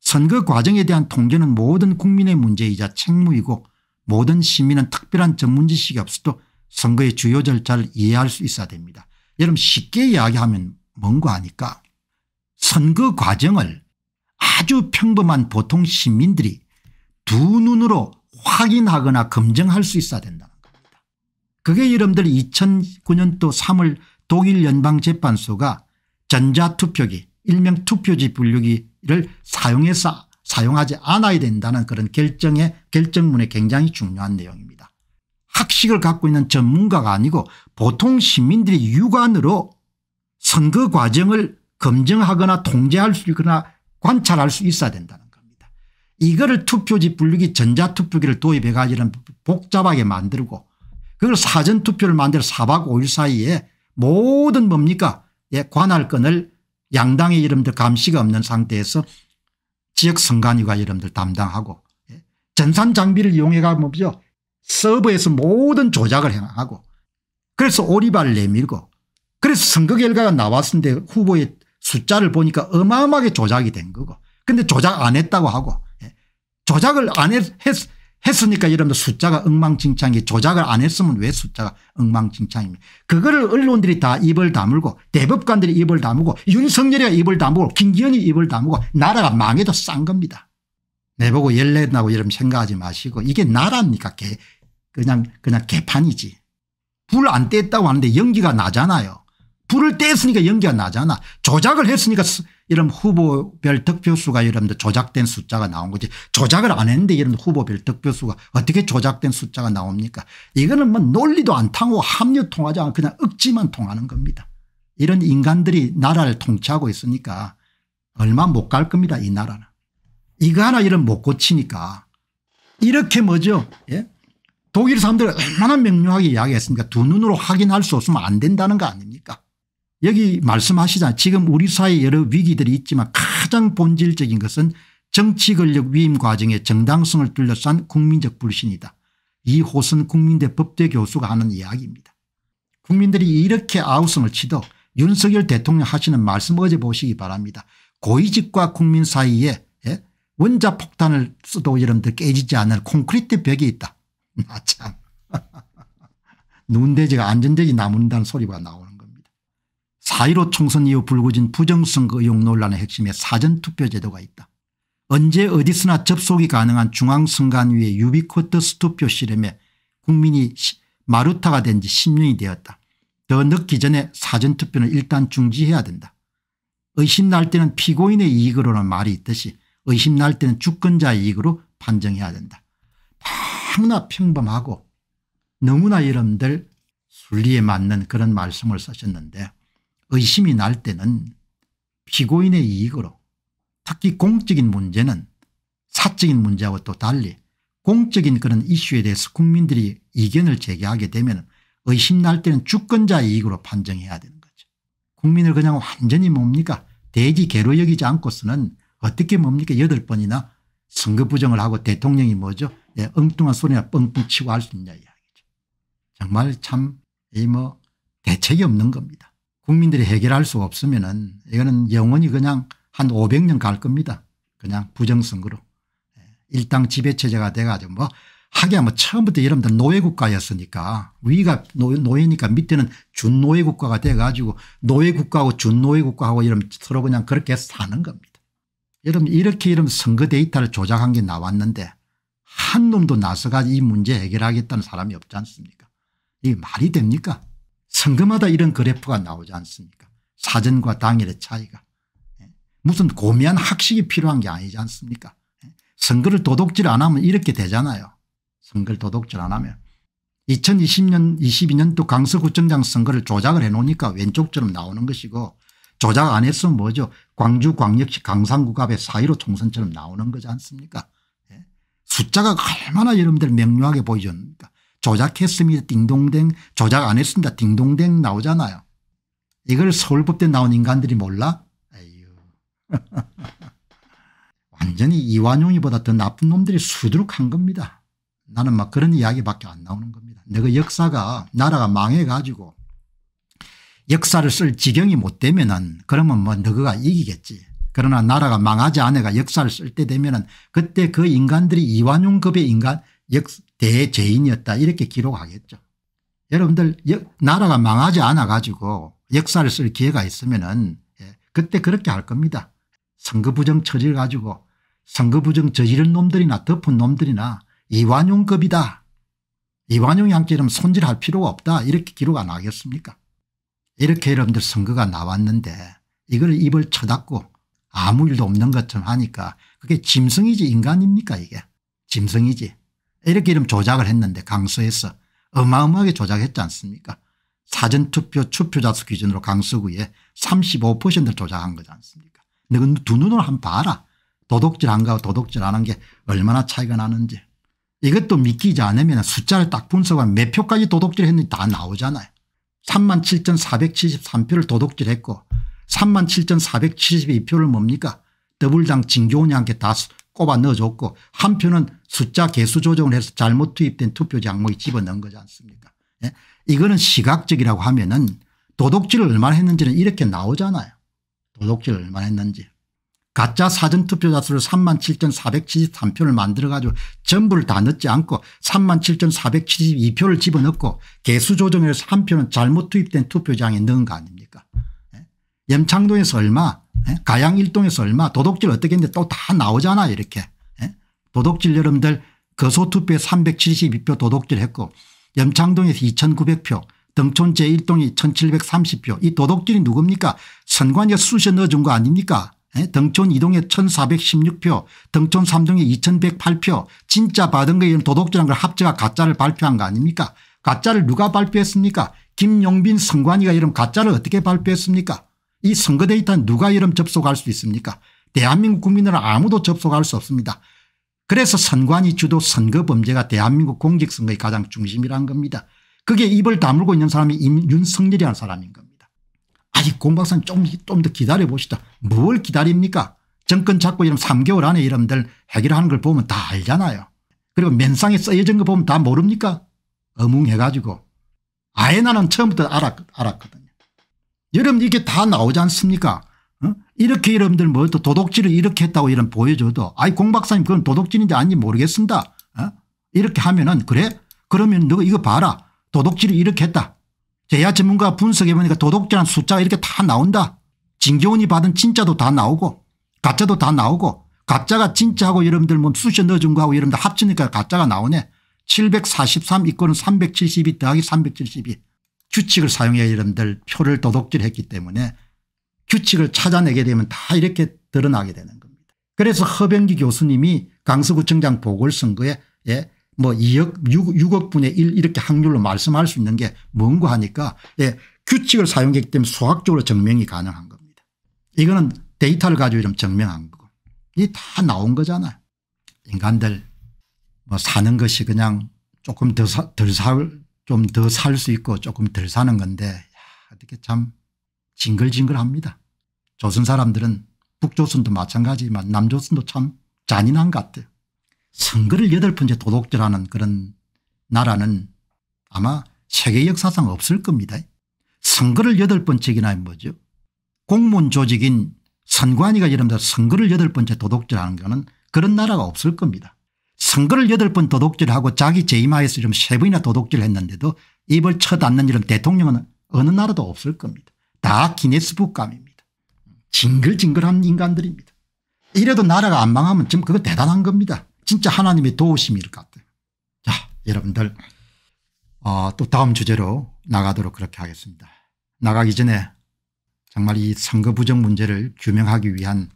선거 과정에 대한 통제는 모든 국민의 문제이자 책무이고 모든 시민은 특별한 전문 지식이 없어도 선거의 주요 절차를 이해할 수 있어야 됩니다. 여러분 쉽게 이야기하면 뭔가 아니까 선거 과정을 아주 평범한 보통 시민들이 두 눈으로 확인하거나 검증할 수 있어야 된다는 겁니다. 그게 여러분들 2009년도 3월 독일 연방재판소가 전자투표기 일명 투표지 분류기를 사용해서 사용하지 않아야 된다는 그런 결정의 결정문에 굉장히 중요한 내용입니다. 학식을 갖고 있는 전문가가 아니고 보통 시민들이 육안으로 선거 과정을 검증하거나 통제할 수 있거나 관찰할 수 있어야 된다는 겁니다. 이거를 투표지 분류기 전자투표기를 도입해 가지고 복잡하게 만들고 그걸 사전투표를 만들어 4박 5일 사이에 모든 뭡니까 예, 관할권을 양당의 이름들 감시가 없는 상태에서 지역 선관위가 이름들 담당하고 예. 전산 장비를 이용해 가면요 서버에서 모든 조작을 행하고 그래서 오리발 내밀고 그래서 선거 결과가 나왔는데 후보의 숫자를 보니까 어마어마하게 조작이 된 거고 근데 조작 안 했다고 하고 예. 조작을 안 했, 했 했으니까 여러분들 숫자가 엉망진창이 조작을 안 했으면 왜 숫자가 엉망진창입니까 그거를 언론들이 다 입을 다물고 대법관들이 입을 다물고 윤석열이가 입을 다물고 김기현이 입을 다물고 나라가 망해도 싼 겁니다. 내보고 열내나고 여러분 생각하지 마시고 이게 나라입니까 개 그냥 그냥 개판이지. 불 안 뗐다고 하는데 연기가 나잖아요. 불을 뗐으니까 연기가 나잖아. 조작을 했으니까 이런 후보별 득표수가 여러분들 조작된 숫자가 나온 거지 조작을 안 했는데 이런 후보별 득표수가 어떻게 조작된 숫자가 나옵니까 이거는 뭐 논리도 안 타고 합류 통하지 않고 그냥 억지만 통하는 겁니다. 이런 인간들이 나라를 통치하고 있으니까 얼마 못 갈 겁니다 이 나라는. 이거 하나 이런 못 고치니까 이렇게 뭐죠 예? 독일 사람들 얼마나 명료하게 이야기했습니까 두 눈으로 확인할 수 없으면 안 된다는 거 아닙니까 여기 말씀하시자 지금 우리 사회 여러 위기들이 있지만 가장 본질적인 것은 정치 권력 위임 과정의 정당성을 둘러싼 국민적 불신이다. 이호선 국민대 법대 교수가 하는 이야기입니다. 국민들이 이렇게 아우성을 치도 윤석열 대통령 하시는 말씀 어제 보시기 바랍니다. 고위직과 국민 사이에 예? 원자 폭탄을 써도 여러분들 깨지지 않을 콘크리트 벽이 있다. 아 참. 눈대지가 안전되이 남는다는 소리가 나오네. 4.15 총선 이후 불거진 부정선거 의혹 논란의 핵심에 사전투표 제도가 있다. 언제 어디서나 접속이 가능한 중앙선관위의 유비쿼터스 투표 실험에 국민이 마루타가 된 지 10년이 되었다. 더 늦기 전에 사전투표는 일단 중지해야 된다. 의심날 때는 피고인의 이익으로는 말이 있듯이 의심날 때는 주권자의 이익으로 판정해야 된다. 너무나 평범하고 너무나 여러분들 순리에 맞는 그런 말씀을 쓰셨는데 의심이 날 때는 피고인의 이익으로 특히 공적인 문제는 사적인 문제하고 또 달리 공적인 그런 이슈에 대해서 국민들이 이견을 제기하게 되면 의심 날 때는 주권자 이익으로 판정해야 되는 거죠. 국민을 그냥 완전히 뭡니까 대지 개로 여기지 않고서는 어떻게 뭡니까 여덟 번이나 선거 부정을 하고 대통령이 뭐죠 네, 엉뚱한 소리나 뻥뻥 치고 할 수 있냐 이야기죠. 정말 참이뭐 대책이 없는 겁니다. 국민들이 해결할 수 없으면은 이거는 영원히 그냥 한 500년 갈 겁니다. 그냥 부정선거로. 예, 일당 지배체제가 돼가지고 뭐 하기야 뭐 처음부터 여러분들 노예국가였으니까 위가 노예니까 밑에는 준노예국가가 돼가지고 노예국가하고 준노예국가하고 이런 서로 그냥 그렇게 사는 겁니다. 여러분 이렇게 이런 선거 데이터를 조작한 게 나왔는데 한 놈도 나서가지이 문제 해결하겠다는 사람이 없지 않습니까? 이게 말이 됩니까? 선거마다 이런 그래프가 나오지 않습니까 사전과 당일의 차이가 예. 무슨 고미한 학식이 필요한 게 아니지 않습니까 예. 선거를 도둑질 안 하면 이렇게 되잖아요 선거를 도둑질 안 하면 2020년 22년도 강서구청장 선거를 조작을 해놓으니까 왼쪽처럼 나오는 것이고 조작 안 했으면 뭐죠 광주 광역시 강산구갑의 사1로 총선처럼 나오는 거지 않습니까 예. 숫자가 얼마나 여러분들 명료하게 보이셨습니까 조작했습니다. 띵동댕 조작 안 했습니다. 띵동댕 나오잖아요. 이걸 서울법대 나온 인간들이 몰라? 에휴. 완전히 이완용이보다 더 나쁜 놈들이 수두룩한 겁니다. 나는 막 그런 이야기밖에 안 나오는 겁니다. 내가 역사가 나라가 망해가지고 역사를 쓸 지경이 못 되면은 그러면 뭐 너가 이기겠지. 그러나 나라가 망하지 않아가 역사를 쓸 때 되면은 그때 그 인간들이 이완용급의 인간 역, 대제인이었다 이렇게 기록하겠죠. 여러분들 나라가 망하지 않아 가지고 역사를 쓸 기회가 있으면 은 예, 그때 그렇게 할 겁니다. 선거부정 처지를 가지고 선거부정 저지른 놈들이나 덮은 놈들이나 이완용급이다. 이완용 양처럼 손질할 필요가 없다 이렇게 기록 안 하겠습니까 이렇게 여러분들 선거가 나왔는데 이걸 입을 쳐닫고 아무 일도 없는 것처럼 하니까 그게 짐승이지 인간입니까 이게 짐승이지 이렇게 이름 조작을 했는데 강서에서 어마어마하게 조작했지 않습니까 사전투표 투표자 수 기준으로 강서구에 35%를 조작한 거지 않습니까 두 눈으로 한번 봐라 도덕질한 거하고 도덕질안 한 게 얼마나 차이가 나는지 이것도 믿기지 않으면 숫자를 딱 분석하면 몇 표까지 도덕질했는지다 나오잖아요 37,473표를 도덕질했고 37,472표를 뭡니까 더블당 진교훈이 한께다 꼽아 넣어줬고 한표는 숫자 개수 조정을 해서 잘못 투입된 투표지 항목에 집어넣은 거지 않습니까 예? 이거는 시각적이라고 하면 은도덕질을 얼마나 했는지는 이렇게 나오잖아요. 도덕질을 얼마나 했는지. 가짜 사전투표자 수를 37,473표를 만들어 가지고 전부를 다 넣지 않고 37,472표를 집어넣고 개수 조정해서 한 표는 잘못 투입된 투표장에 넣은 거 아닙니까 염창동에서 얼마 예? 가양 일동에서 얼마 도덕질 어떻게 했는데 또 다 나오잖아 이렇게 예? 도덕질 여러분들 거소투표에 372표 도덕질 했고 염창동에서 2900표 등촌 제1동이 1730표 이 도덕질이 누굽니까 선관위가 수시 넣어준 거 아닙니까 예? 등촌 2동에 1416표 등촌 3동에 2108표 진짜 받은 거에 도덕질한 걸 합쳐가 가짜를 발표한 거 아닙니까 가짜를 누가 발표했습니까 김용빈 선관위가 이런 가짜를 어떻게 발표했습니까 이 선거 데이터는 누가 이름 접속할 수 있습니까 대한민국 국민은 아무도 접속할 수 없습니다. 그래서 선관위 주도 선거 범죄가 대한민국 공직선거의 가장 중심이란 겁니다. 그게 입을 다물고 있는 사람이 윤석열이라는 사람인 겁니다. 아직 공 박사님 좀좀 더 기다려보시다. 뭘 기다립니까 정권 잡고 이런 3개월 안에 이름들 해결하는 걸 보면 다 알잖아요. 그리고 면상에 쓰여진 거 보면 다 모릅니까 어뭉해가지고 아예 나는 처음부터 알았, 알았거든요. 여러분 이게 다 나오지 않습니까 어? 이렇게 여러분들 뭐또 도덕질을 이렇게 했다고 이런 보여줘도 아이 공 박사님 그건 도덕질인지 아닌지 모르겠습니다 어? 이렇게 하면은 그래 그러면 너 이거 봐라 도덕질을 이렇게 했다 제야 전문가 분석해 보니까 도덕질한 숫자가 이렇게 다 나온다 진교훈이 받은 진짜도 다 나오고 가짜도 다 나오고 가짜가 진짜하고 여러분들 뭐 쑤셔 넣어준 거하고 여러분들 합치니까 가짜가 나오네 743 이거는 372 더하기 372 규칙을 사용해 여러들 표를 도둑질했기 때문에 규칙을 찾아내게 되면 다 이렇게 드러나게 되는 겁니다. 그래서 허병기 교수님이 강서구청장 보궐선거에 예, 뭐 2억 6, 억 분의 1 이렇게 확률로 말씀할 수 있는 게 뭔가 하니까 예, 규칙을 사용했기 때문에 수학적으로 증명이 가능한 겁니다. 이거는 데이터를 가지고 이런 증명한 거고 이게 다 나온 거잖아요. 인간들 뭐 사는 것이 그냥 조금 덜, 사, 덜 살, 좀더살수 있고 조금 덜 사는 건데 야, 어떻게 참 징글징글합니다. 조선 사람들은 북조선도 마찬가지지만 남조선도 참 잔인한 것 같아요. 선거를 여덟 번째 도둑질하는 그런 나라는 아마 세계 역사상 없을 겁니다. 선거를 여덟 번째기나 뭐죠 공무원 조직인 선관위가 예를 들 선거를 여덟 번째 도둑질하는 거는 그런 나라가 없을 겁니다. 선거를 8번 도둑질하고 자기 재임하에서 좀세번이나 도둑질했는데도 입을 쳐닫는 이런 대통령은 어느 나라도 없을 겁니다. 다 기네스북감입니다. 징글징글한 인간들입니다. 이래도 나라가 안 망하면 지금 그거 대단한 겁니다. 진짜 하나님의 도우심일 것 같아요. 자 여러분들 어, 또 다음 주제로 나가도록 그렇게 하겠습니다. 나가기 전에 정말 이 선거 부정 문제를 규명하기 위한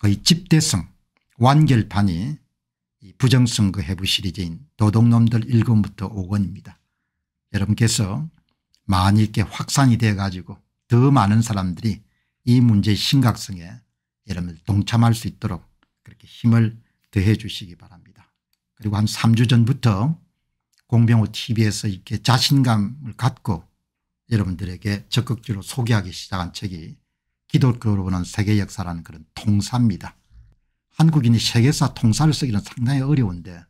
거의 집대성 완결판이 부정선거 해부 시리즈인 도둑놈들 1권부터 5권입니다. 여러분께서 많이 이렇게 확산이 되어 가지고 더 많은 사람들이 이 문제의 심각성에 여러분들 동참할 수 있도록 그렇게 힘을 더해 주시기 바랍니다. 그리고 한 3주 전부터 공병호 tv에서 이렇게 자신감을 갖고 여러분들에게 적극적으로 소개하기 시작한 책이 기독교로 보는 세계 역사라는 그런 통사입니다. 한국인이 세계사 통사를 쓰기는 상당히 어려운데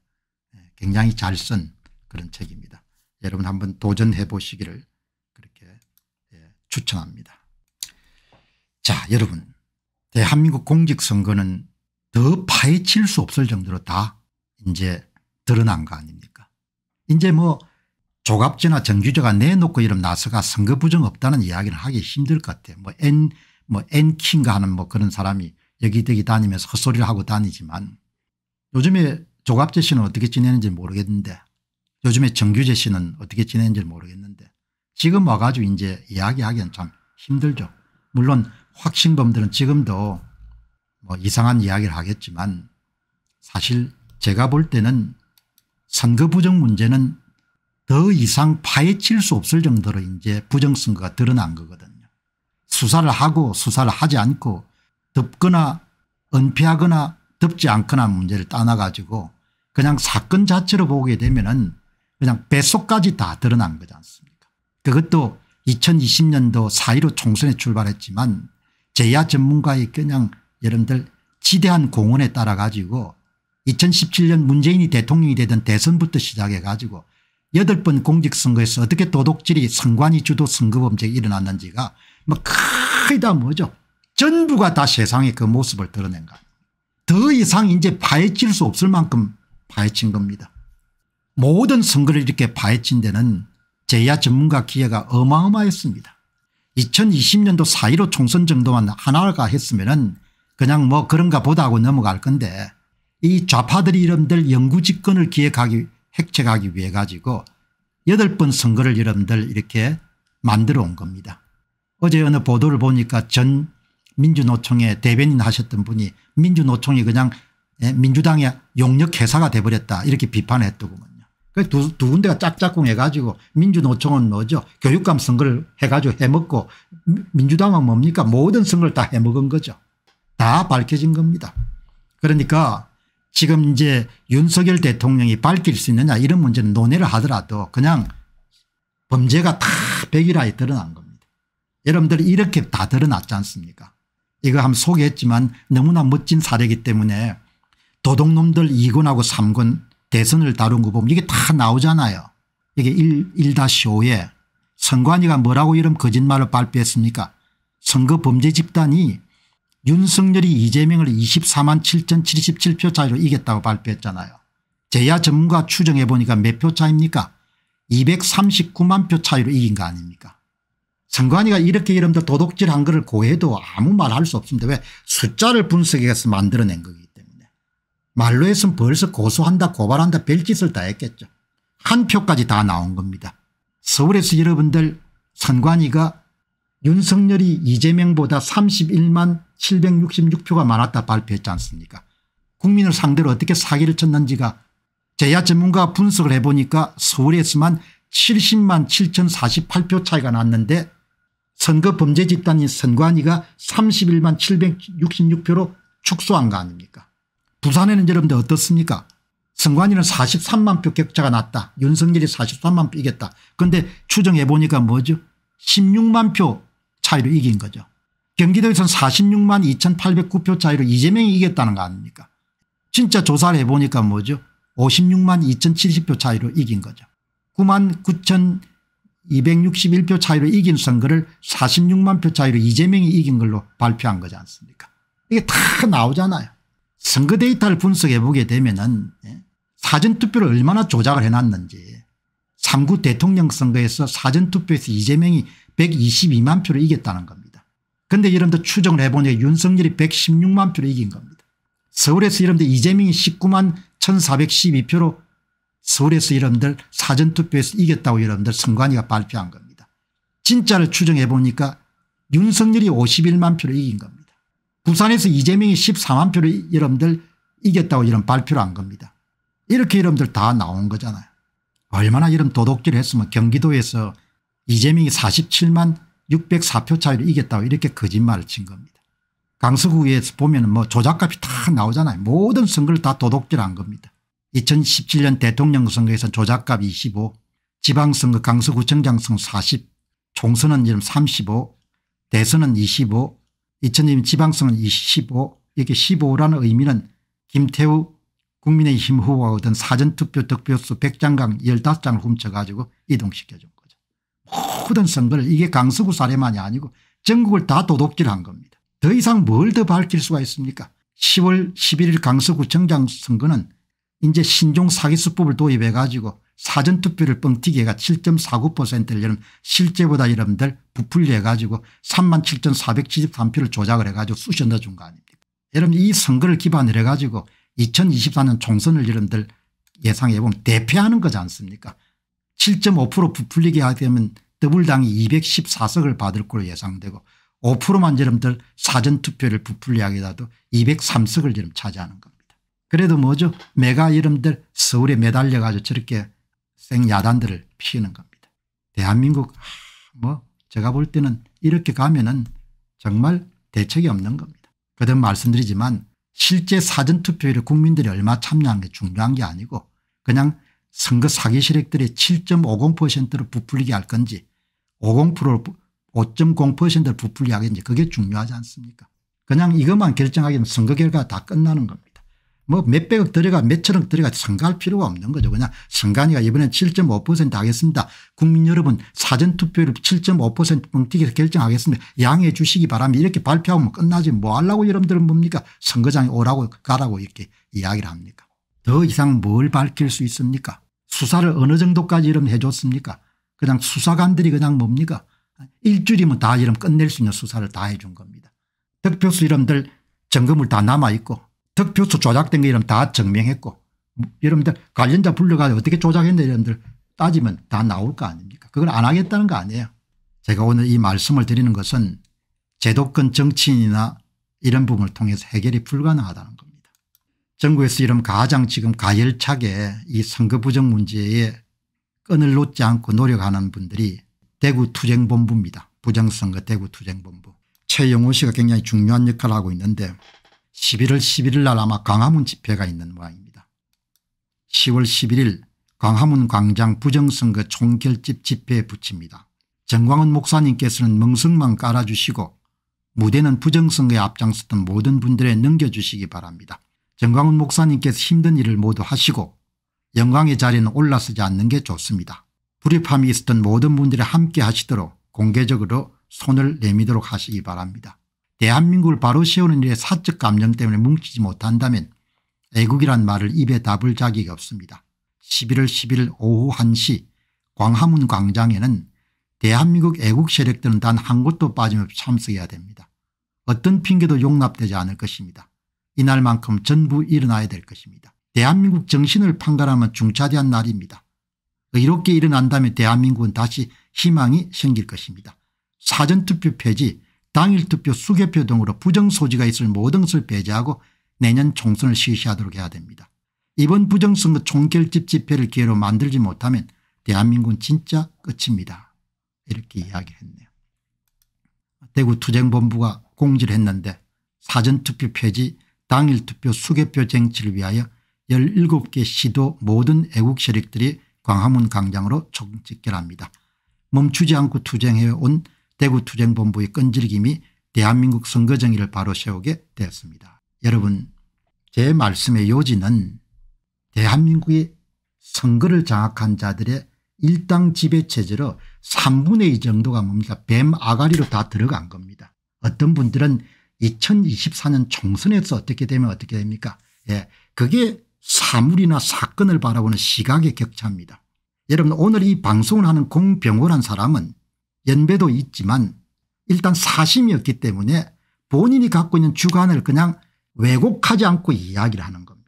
예, 굉장히 잘 쓴 그런 책입니다. 여러분 한번 도전해 보시기를 그렇게 예, 추천합니다. 자 여러분 대한민국 공직선거는 더 파헤칠 수 없을 정도로 다 이제 드러난 거 아닙니까 이제 뭐 조갑제나 정규제가 내놓고 이름 나서가 선거 부정 없다는 이야기를 하기 힘들 것 같아요. 뭐 N, 뭐 N킹가 하는 뭐 그런 사람이 여기저기 다니면서 헛소리를 하고 다니지만 요즘에 조갑재 씨는 어떻게 지내는지 모르겠는데 요즘에 정규재 씨는 어떻게 지내는지 모르겠는데 지금 와가지고 이제 이야기하기엔참 힘들죠. 물론 확신범들은 지금도 뭐 이상한 이야기를 하겠지만 사실 제가 볼 때는 선거 부정 문제는 더 이상 파헤칠 수 없을 정도로 이제 부정선거가 드러난 거거든요. 수사를 하고 수사를 하지 않고 덥거나 은폐하거나 덥지 않거나 문제를 따나가지고 그냥 사건 자체로 보게 되면은 그냥 뱃속까지 다 드러난 거지 않습니까 그것도 2020년도 4.15 총선에 출발했지만 제야 전문가의 그냥 여러분들 지대한 공헌에 따라 가지고 2017년 문재인이 대통령이 되던 대선부터 시작해 가지고 8번 공직선거에서 어떻게 도둑질이 선관위 주도 선거범죄가 일어났는지가 뭐 거의 다 뭐죠 전부가 다 세상의 그 모습을 드러낸 거더 이상 이제 파헤칠 수 없을 만큼 파헤친 겁니다. 모든 선거를 이렇게 파헤친 데는 제야 전문가 기회가 어마어마했습니다. 2020년도 4.15 총선 정도만 하나가 했으면 은 그냥 뭐 그런가 보다 하고 넘어갈 건데 이 좌파들이 이름들 영구집권을 기획하기 핵체하기 위해 가지고 여덟 번 선거를 여러분들 이렇게 만들어 온 겁니다. 어제 어느 보도를 보니까 전 민주노총의 대변인 하셨던 분이 민주노총이 그냥 예, 민주당의 용역 회사가 돼버렸다 이렇게 비판했더군요. 을 그 두, 두 군데가 짝짝꿍 해가지고 민주노총은 뭐죠 교육감 선거를 해가지고 해먹고 민주당은 뭡니까 모든 선거를 다 해먹은 거죠. 다 밝혀진 겁니다. 그러니까 지금 이제 윤석열 대통령이 밝힐 수 있느냐 이런 문제는 논의를 하더라도 그냥 범죄가 다 백일화에 드러난 겁니다. 여러분들 이렇게 다 드러났지 않습니까 이거 한번 소개했지만 너무나 멋진 사례이기 때문에 도둑놈들 2권하고 3권 대선을 다룬 거 보면 이게 다 나오잖아요. 이게 1, 1-5에 선관위가 뭐라고 이런 거짓말을 발표했습니까 선거 범죄 집단이 윤석열이 이재명을 24만 7,077표 차이로 이겼다고 발표했잖아요. 제야 전문가 추정해 보니까 몇 표 차입니까 239만 표 차이로 이긴 거 아닙니까 선관위가 이렇게 이름들 도둑질한 거를 고해도 아무 말 할 수 없습니다. 왜 숫자를 분석해서 만들어낸 거기 때문에 말로 했으면 벌써 고소한다 고발한다 별짓을 다 했겠죠. 한 표까지 다 나온 겁니다. 서울에서 여러분들 선관위가 윤석열이 이재명보다 31만 766표가 많았다 발표했지 않습니까 국민을 상대로 어떻게 사기를 쳤는지가 제야 전문가 분석을 해보니까 서울에서만 70만 7048표 차이가 났는데 선거 범죄 집단인 선관위가 31만 766표로 축소한 거 아닙니까 부산에는 여러분들 어떻습니까 선관위는 43만 표 격차가 났다. 윤석열이 43만 표 이겼다. 그런데 추정해 보니까 뭐죠 16만 표 차이로 이긴 거죠. 경기도에서는 46만 2809표 차이로 이재명이 이겼다는 거 아닙니까 진짜 조사를 해보니까 뭐죠 56만 2070표 차이로 이긴 거죠. 9만 9천 261표 차이로 이긴 선거를 46만 표 차이로 이재명이 이긴 걸로 발표한 거지 않습니까 이게 다 나오잖아요. 선거 데이터를 분석해 보게 되면 은 예, 사전투표를 얼마나 조작을 해놨는지 3구 대통령 선거에서 사전투표에서 이재명이 122만 표를 이겼다는 겁니다. 그런데 여러분들 추정을 해보니 윤석열이 116만 표를 이긴 겁니다. 서울에서 여러분들 이재명이 19만 1412표로 서울에서 여러분들 사전투표에서 이겼다고 여러분들 선관위가 발표한 겁니다. 진짜를 추정해 보니까 윤석열이 51만 표를 이긴 겁니다. 부산에서 이재명이 14만 표를 여러분들 이겼다고 이런 발표를 한 겁니다. 이렇게 여러분들 다 나온 거잖아요. 얼마나 이런 도덕질을 했으면 경기도에서 이재명이 47만 604표 차이로 이겼다고 이렇게 거짓말을 친 겁니다. 강서구에서 보면 은뭐 조작값이 다 나오잖아요. 모든 선거를 다도덕질한 겁니다. 2017년 대통령 선거에서 조작값 25 지방선거 강서구청장 선 40, 총선은 이름 35, 대선은 25, 2000년 지방선거는25 이렇게 15라는 의미는 김태우 국민의힘 후보가 얻은 사전투표 득표수 100장강 15장을 훔쳐가지고 이동시켜준 거죠. 모든 선거를 이게 강서구 사례만이 아니고 전국을 다 도둑질한 겁니다. 더 이상 뭘 더 밝힐 수가 있습니까 10월 11일 강서구청장 선거는 이제 신종 사기수법을 도입해 가지고 사전투표를 뻥튀기해가 7.49%를 여러 실제보다 여러분들 부풀리해 가지고 37,473표를 조작을 해 가지고 쑤셔 넣어 준거 아닙니까 여러분 이 선거를 기반으로 해 가지고 2024년 총선을 여러분들 예상해 보면 대패하는 거지 않습니까 7.5% 부풀리게 하면 게되 더블당이 214석을 받을 걸로 예상되고 5%만 여러분들 사전투표를 부풀리하게 하도 203석을 여러 차지하는 겁니다. 그래도 뭐죠 메가 이름들 서울에 매달려 가지고 저렇게 생야단들을 피우는 겁니다. 대한민국 뭐 제가 볼 때는 이렇게 가면은 정말 대책이 없는 겁니다. 그대로 말씀드리지만 실제 사전투표율에 국민들이 얼마 참여한 게 중요한 게 아니고 그냥 선거 사기 세력들이 7.50%로 부풀리게 할 건지 50%로 5.0%를 부풀리게 하겠지 는 그게 중요하지 않습니까 그냥 이것만 결정하기면 선거 결과가 다 끝나는 겁니다. 뭐 몇백억 들어가 몇천억 들어가 상가할 필요가 없는 거죠. 그냥 선관위가 이번엔 7.5% 하겠습니다. 국민 여러분 사전투표율 7.5% 뭉티기에서 결정하겠습니다. 양해해 주시기 바랍니다. 이렇게 발표하면 끝나지 뭐 하려고 여러분들은 뭡니까 선거장에 오라고 가라고 이렇게 이야기를 합니까 더 이상 뭘 밝힐 수 있습니까 수사를 어느 정도까지 이름 해줬습니까 그냥 수사관들이 그냥 뭡니까 일주일이면 다 이름 끝낼 수 있는 수사를 다 해준 겁니다. 득표수 이름들 점검을 다 남아있고 득표수 조작된 게 이런 다 증명했고 여러분들 관련자 불러가지고 어떻게 조작했는데 여러분들 따지면 다 나올 거 아닙니까 그걸 안 하겠다는 거 아니에요 제가 오늘 이 말씀을 드리는 것은 제도권 정치인이나 이런 부분을 통해서 해결이 불가능하다는 겁니다. 전국에서 이런 가장 지금 가열차게 이 선거 부정 문제에 끈을 놓지 않고 노력하는 분들이 대구투쟁본부입니다. 부정선거 대구투쟁본부. 최영호 씨가 굉장히 중요한 역할을 하고 있는데 11월 11일 날 아마 광화문 집회가 있는 모양입니다. 10월 11일 광화문 광장 부정선거 그 총결집 집회에 붙입니다. 정광훈 목사님께서는 멍석만 깔아주시고 무대는 부정선거에 앞장섰던 모든 분들에 넘겨주시기 바랍니다. 정광훈 목사님께서 힘든 일을 모두 하시고 영광의 자리는 올라서지 않는 게 좋습니다. 불입함이 있었던 모든 분들이 함께 하시도록 공개적으로 손을 내미도록 하시기 바랍니다. 대한민국을 바로 세우는 일에 사적 감정 때문에 뭉치지 못한다면 애국이란 말을 입에 담을 자격이 없습니다. 11월 11일 오후 1시 광화문 광장에는 대한민국 애국 세력들은 단 한 곳도 빠짐없이 참석해야 됩니다. 어떤 핑계도 용납되지 않을 것입니다. 이날만큼 전부 일어나야 될 것입니다. 대한민국 정신을 판가름한 중차대한 날입니다. 이렇게 일어난다면 대한민국은 다시 희망이 생길 것입니다. 사전투표 폐지 당일투표 수개표 등으로 부정소지가 있을 모든 것을 배제하고 내년 총선을 실시하도록 해야 됩니다. 이번 부정선거 총결집 집회를 기회로 만들지 못하면 대한민국은 진짜 끝입니다. 이렇게 이야기를 했네요. 대구 투쟁본부가 공지를 했는데 사전투표 폐지 당일투표 수개표 쟁취를 위하여 17개 시도 모든 애국 세력들이 광화문 광장으로 총집결합니다. 멈추지 않고 투쟁해온 대구투쟁본부의 끈질김이 대한민국 선거정의를 바로 세우게 되었습니다. 여러분 제 말씀의 요지는 대한민국의 선거를 장악한 자들의 일당 지배체제로 3분의 2 정도가 뭡니까 뱀 아가리로 다 들어간 겁니다. 어떤 분들은 2024년 총선에서 어떻게 되면 어떻게 됩니까 예, 그게 사물이나 사건을 바라보는 시각의 격차입니다. 여러분 오늘 이 방송을 하는 공병호란 사람은 연배도 있지만 일단 사심이었기 때문에 본인이 갖고 있는 주관을 그냥 왜곡하지 않고 이야기를 하는 겁니다.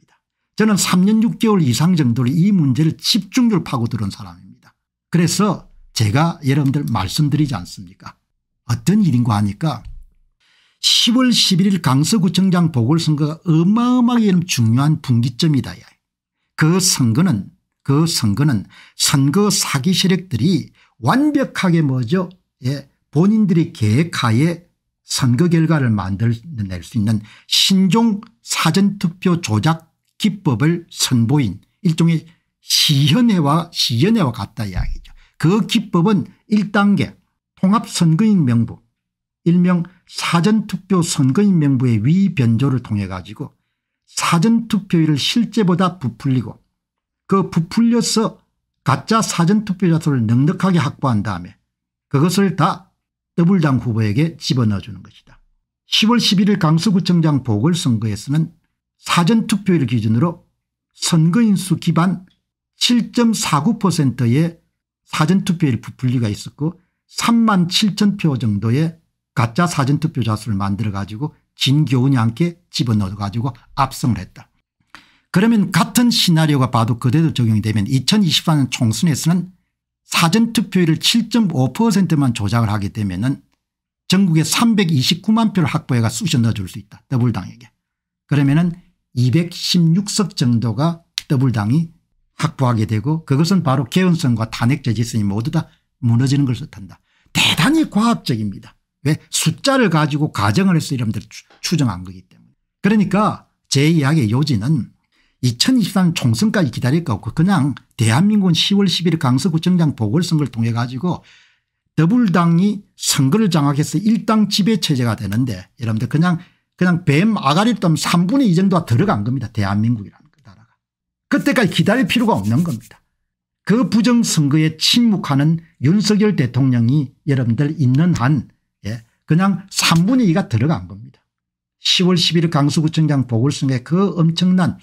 저는 3년 6개월 이상 정도로 이 문제를 집중적으로 파고들은 사람입니다. 그래서 제가 여러분들 말씀드리지 않습니까 어떤 일인가 하니까 10월 11일 강서구청장 보궐선거가 어마어마하게 중요한 분기점이다. 그 선거는 그 선거는 선거 사기 세력들이 완벽하게 뭐죠 예, 본인들이 계획하에 선거 결과를 만들어낼 수 있는 신종 사전투표 조작 기법을 선보인 일종의 시현회와 시연회와 같다 이야기죠. 그 기법은 1단계 통합선거인 명부 일명 사전투표 선거인 명부의 위변조를 통해 가지고 사전투표율을 실제보다 부풀리고 그 부풀려서 가짜 사전투표자 수를 넉넉하게 확보한 다음에 그것을 다 더블당 후보에게 집어넣어주는 것이다. 10월 11일 강서구청장 보궐선거에서는 사전투표를 기준으로 선거인수 기반 7.49%의 사전투표일 부풀리가 있었고 3만 7천 표 정도의 가짜 사전투표 자수를 만들어 가지고 진교훈이 함께 집어넣어 가지고 압승을 했다. 그러면 같은 시나리오가 봐도 그대로 적용이 되면 2024년 총선에서는 사전투표율을 7.5%만 조작을 하게 되면 은 전국에 329만 표를 확보해가 쑤셔 넣어줄 수 있다. 더블당에게. 그러면 은 216석 정도가 더블당이 확보하게 되고 그것은 바로 개연성과 탄핵 저지선이 모두 다 무너지는 걸 뜻한다. 대단히 과학적입니다. 왜 숫자를 가지고 가정을 해서 이런들 추정한 거기 때문에. 그러니까 제 이야기의 요지는 2023 총선까지 기다릴 거 없고 그냥 대한민국은 10월 11일 강서구청장 보궐선거를 통해 가지고 더불당이 선거를 장악해서 일당 지배체제가 되는데 여러분들 그냥 그냥 뱀 아가리 떠 3분의 2 정도가 들어간 겁니다. 대한민국이라는 그 나라가. 그때까지 기다릴 필요가 없는 겁니다. 그 부정선거에 침묵하는 윤석열 대통령이 여러분들 있는 한 예, 그냥 3분의 2가 들어간 겁니다. 10월 11일 강서구청장 보궐선거에 그 엄청난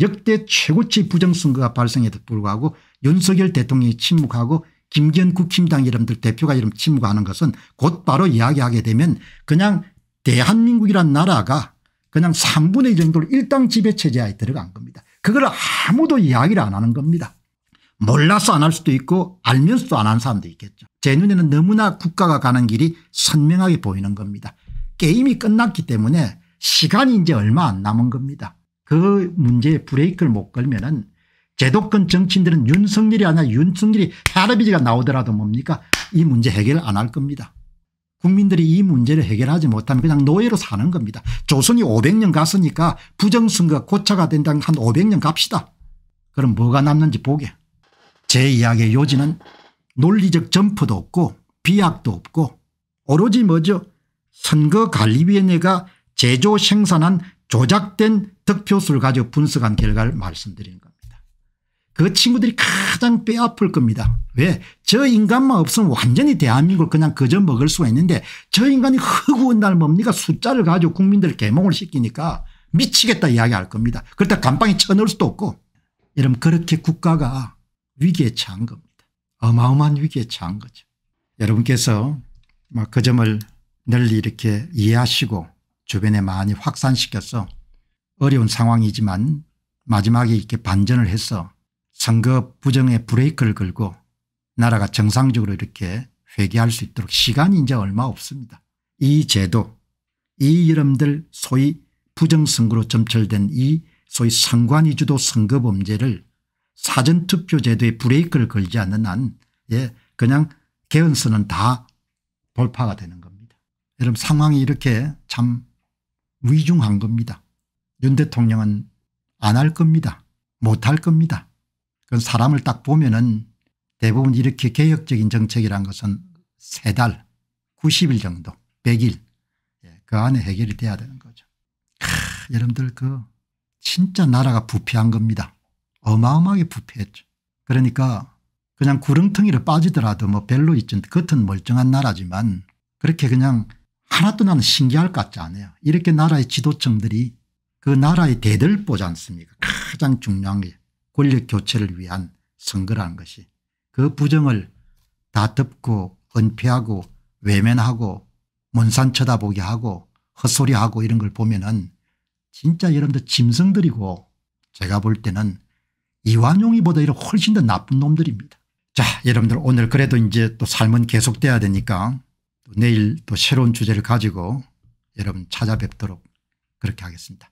역대 최고치 부정선거가 발생해도 불구하고 윤석열 대통령이 침묵하고 김기현 국힘당 여러분들 대표가 이름 침묵하는 것은 곧바로 이야기하게 되면 그냥 대한민국이란 나라가 그냥 3분의 1 정도로 일당 지배체제에 들어간 겁니다. 그걸 아무도 이야기를 안 하는 겁니다. 몰라서 안 할 수도 있고 알면서도 안 하는 사람도 있겠죠. 제 눈에는 너무나 국가가 가는 길이 선명하게 보이는 겁니다. 게임이 끝났기 때문에 시간이 이제 얼마 안 남은 겁니다. 그 문제에 브레이크를 못 걸면 은 제도권 정치인들은 윤석열이 아니라 윤석열이 할아버지가 나오더라도 뭡니까 이 문제 해결 안 할 겁니다. 국민들이 이 문제를 해결하지 못하면 그냥 노예로 사는 겁니다. 조선이 500년 갔으니까 부정선거 고차가 된다면 한 500년 갑시다. 그럼 뭐가 남는지 보게. 제 이야기의 요지는 논리적 점프도 없고 비약도 없고 오로지 뭐죠 선거관리위원회가 제조 생산한 조작된 득표수를 가지고 분석한 결과를 말씀드리는 겁니다. 그 친구들이 가장 빼앗을 겁니다. 왜? 저 인간만 없으면 완전히 대한민국을 그냥 그저 먹을 수가 있는데 저 인간이 허구한 날 뭡니까 숫자를 가지고 국민들 개몽을 시키니까 미치겠다 이야기할 겁니다. 그렇다 감방에 쳐넣을 수도 없고 여러분 그렇게 국가가 위기에 처한 겁니다. 어마어마한 위기에 처한 거죠. 여러분께서 그 점을 늘 이렇게 이해하시고 주변에 많이 확산시켜서 어려운 상황이지만 마지막에 이렇게 반전을 해서 선거 부정의 브레이크를 걸고 나라가 정상적으로 이렇게 회개할수 있도록 시간이 이제 얼마 없습니다. 이 제도 이 여러분들 소위 부정선거로 점철된 이 소위 선관위주도 선거범죄를 사전투표제도에 브레이크를 걸지 않는 한 예, 그냥 개헌서는 다 돌파가 되는 겁니다. 여러분 상황이 이렇게 참 위중한 겁니다. 윤 대통령은 안 할 겁니다. 못 할 겁니다. 그 사람을 딱 보면은 대부분 이렇게 개혁적인 정책이란 것은 세 달, 90일 정도, 100일 예, 그 안에 해결이 돼야 되는 거죠. 크, 여러분들 그 진짜 나라가 부패한 겁니다. 어마어마하게 부패했죠. 그러니까 그냥 구렁텅이로 빠지더라도 뭐 별로 있지 겉은 멀쩡한 나라지만 그렇게 그냥 하나도 나는 신기할 것 같지 않아요. 이렇게 나라의 지도층들이 그 나라의 대들보지 않습니까 가장 중요한 게 권력 교체를 위한 선거라는 것이 그 부정을 다 덮고 은폐하고 외면하고 문산 쳐다보게 하고 헛소리하고 이런 걸 보면은 진짜 여러분들 짐승들이고 제가 볼 때는 이완용이보다 이런 훨씬 더 나쁜 놈들입니다. 자 여러분들 오늘 그래도 이제 또 삶은 계속돼야 되니까 또 내일 또 새로운 주제를 가지고 여러분 찾아뵙도록 그렇게 하겠습니다.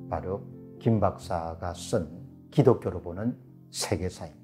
바로 김 박사가 쓴 기독교로 보는 세계사입니다.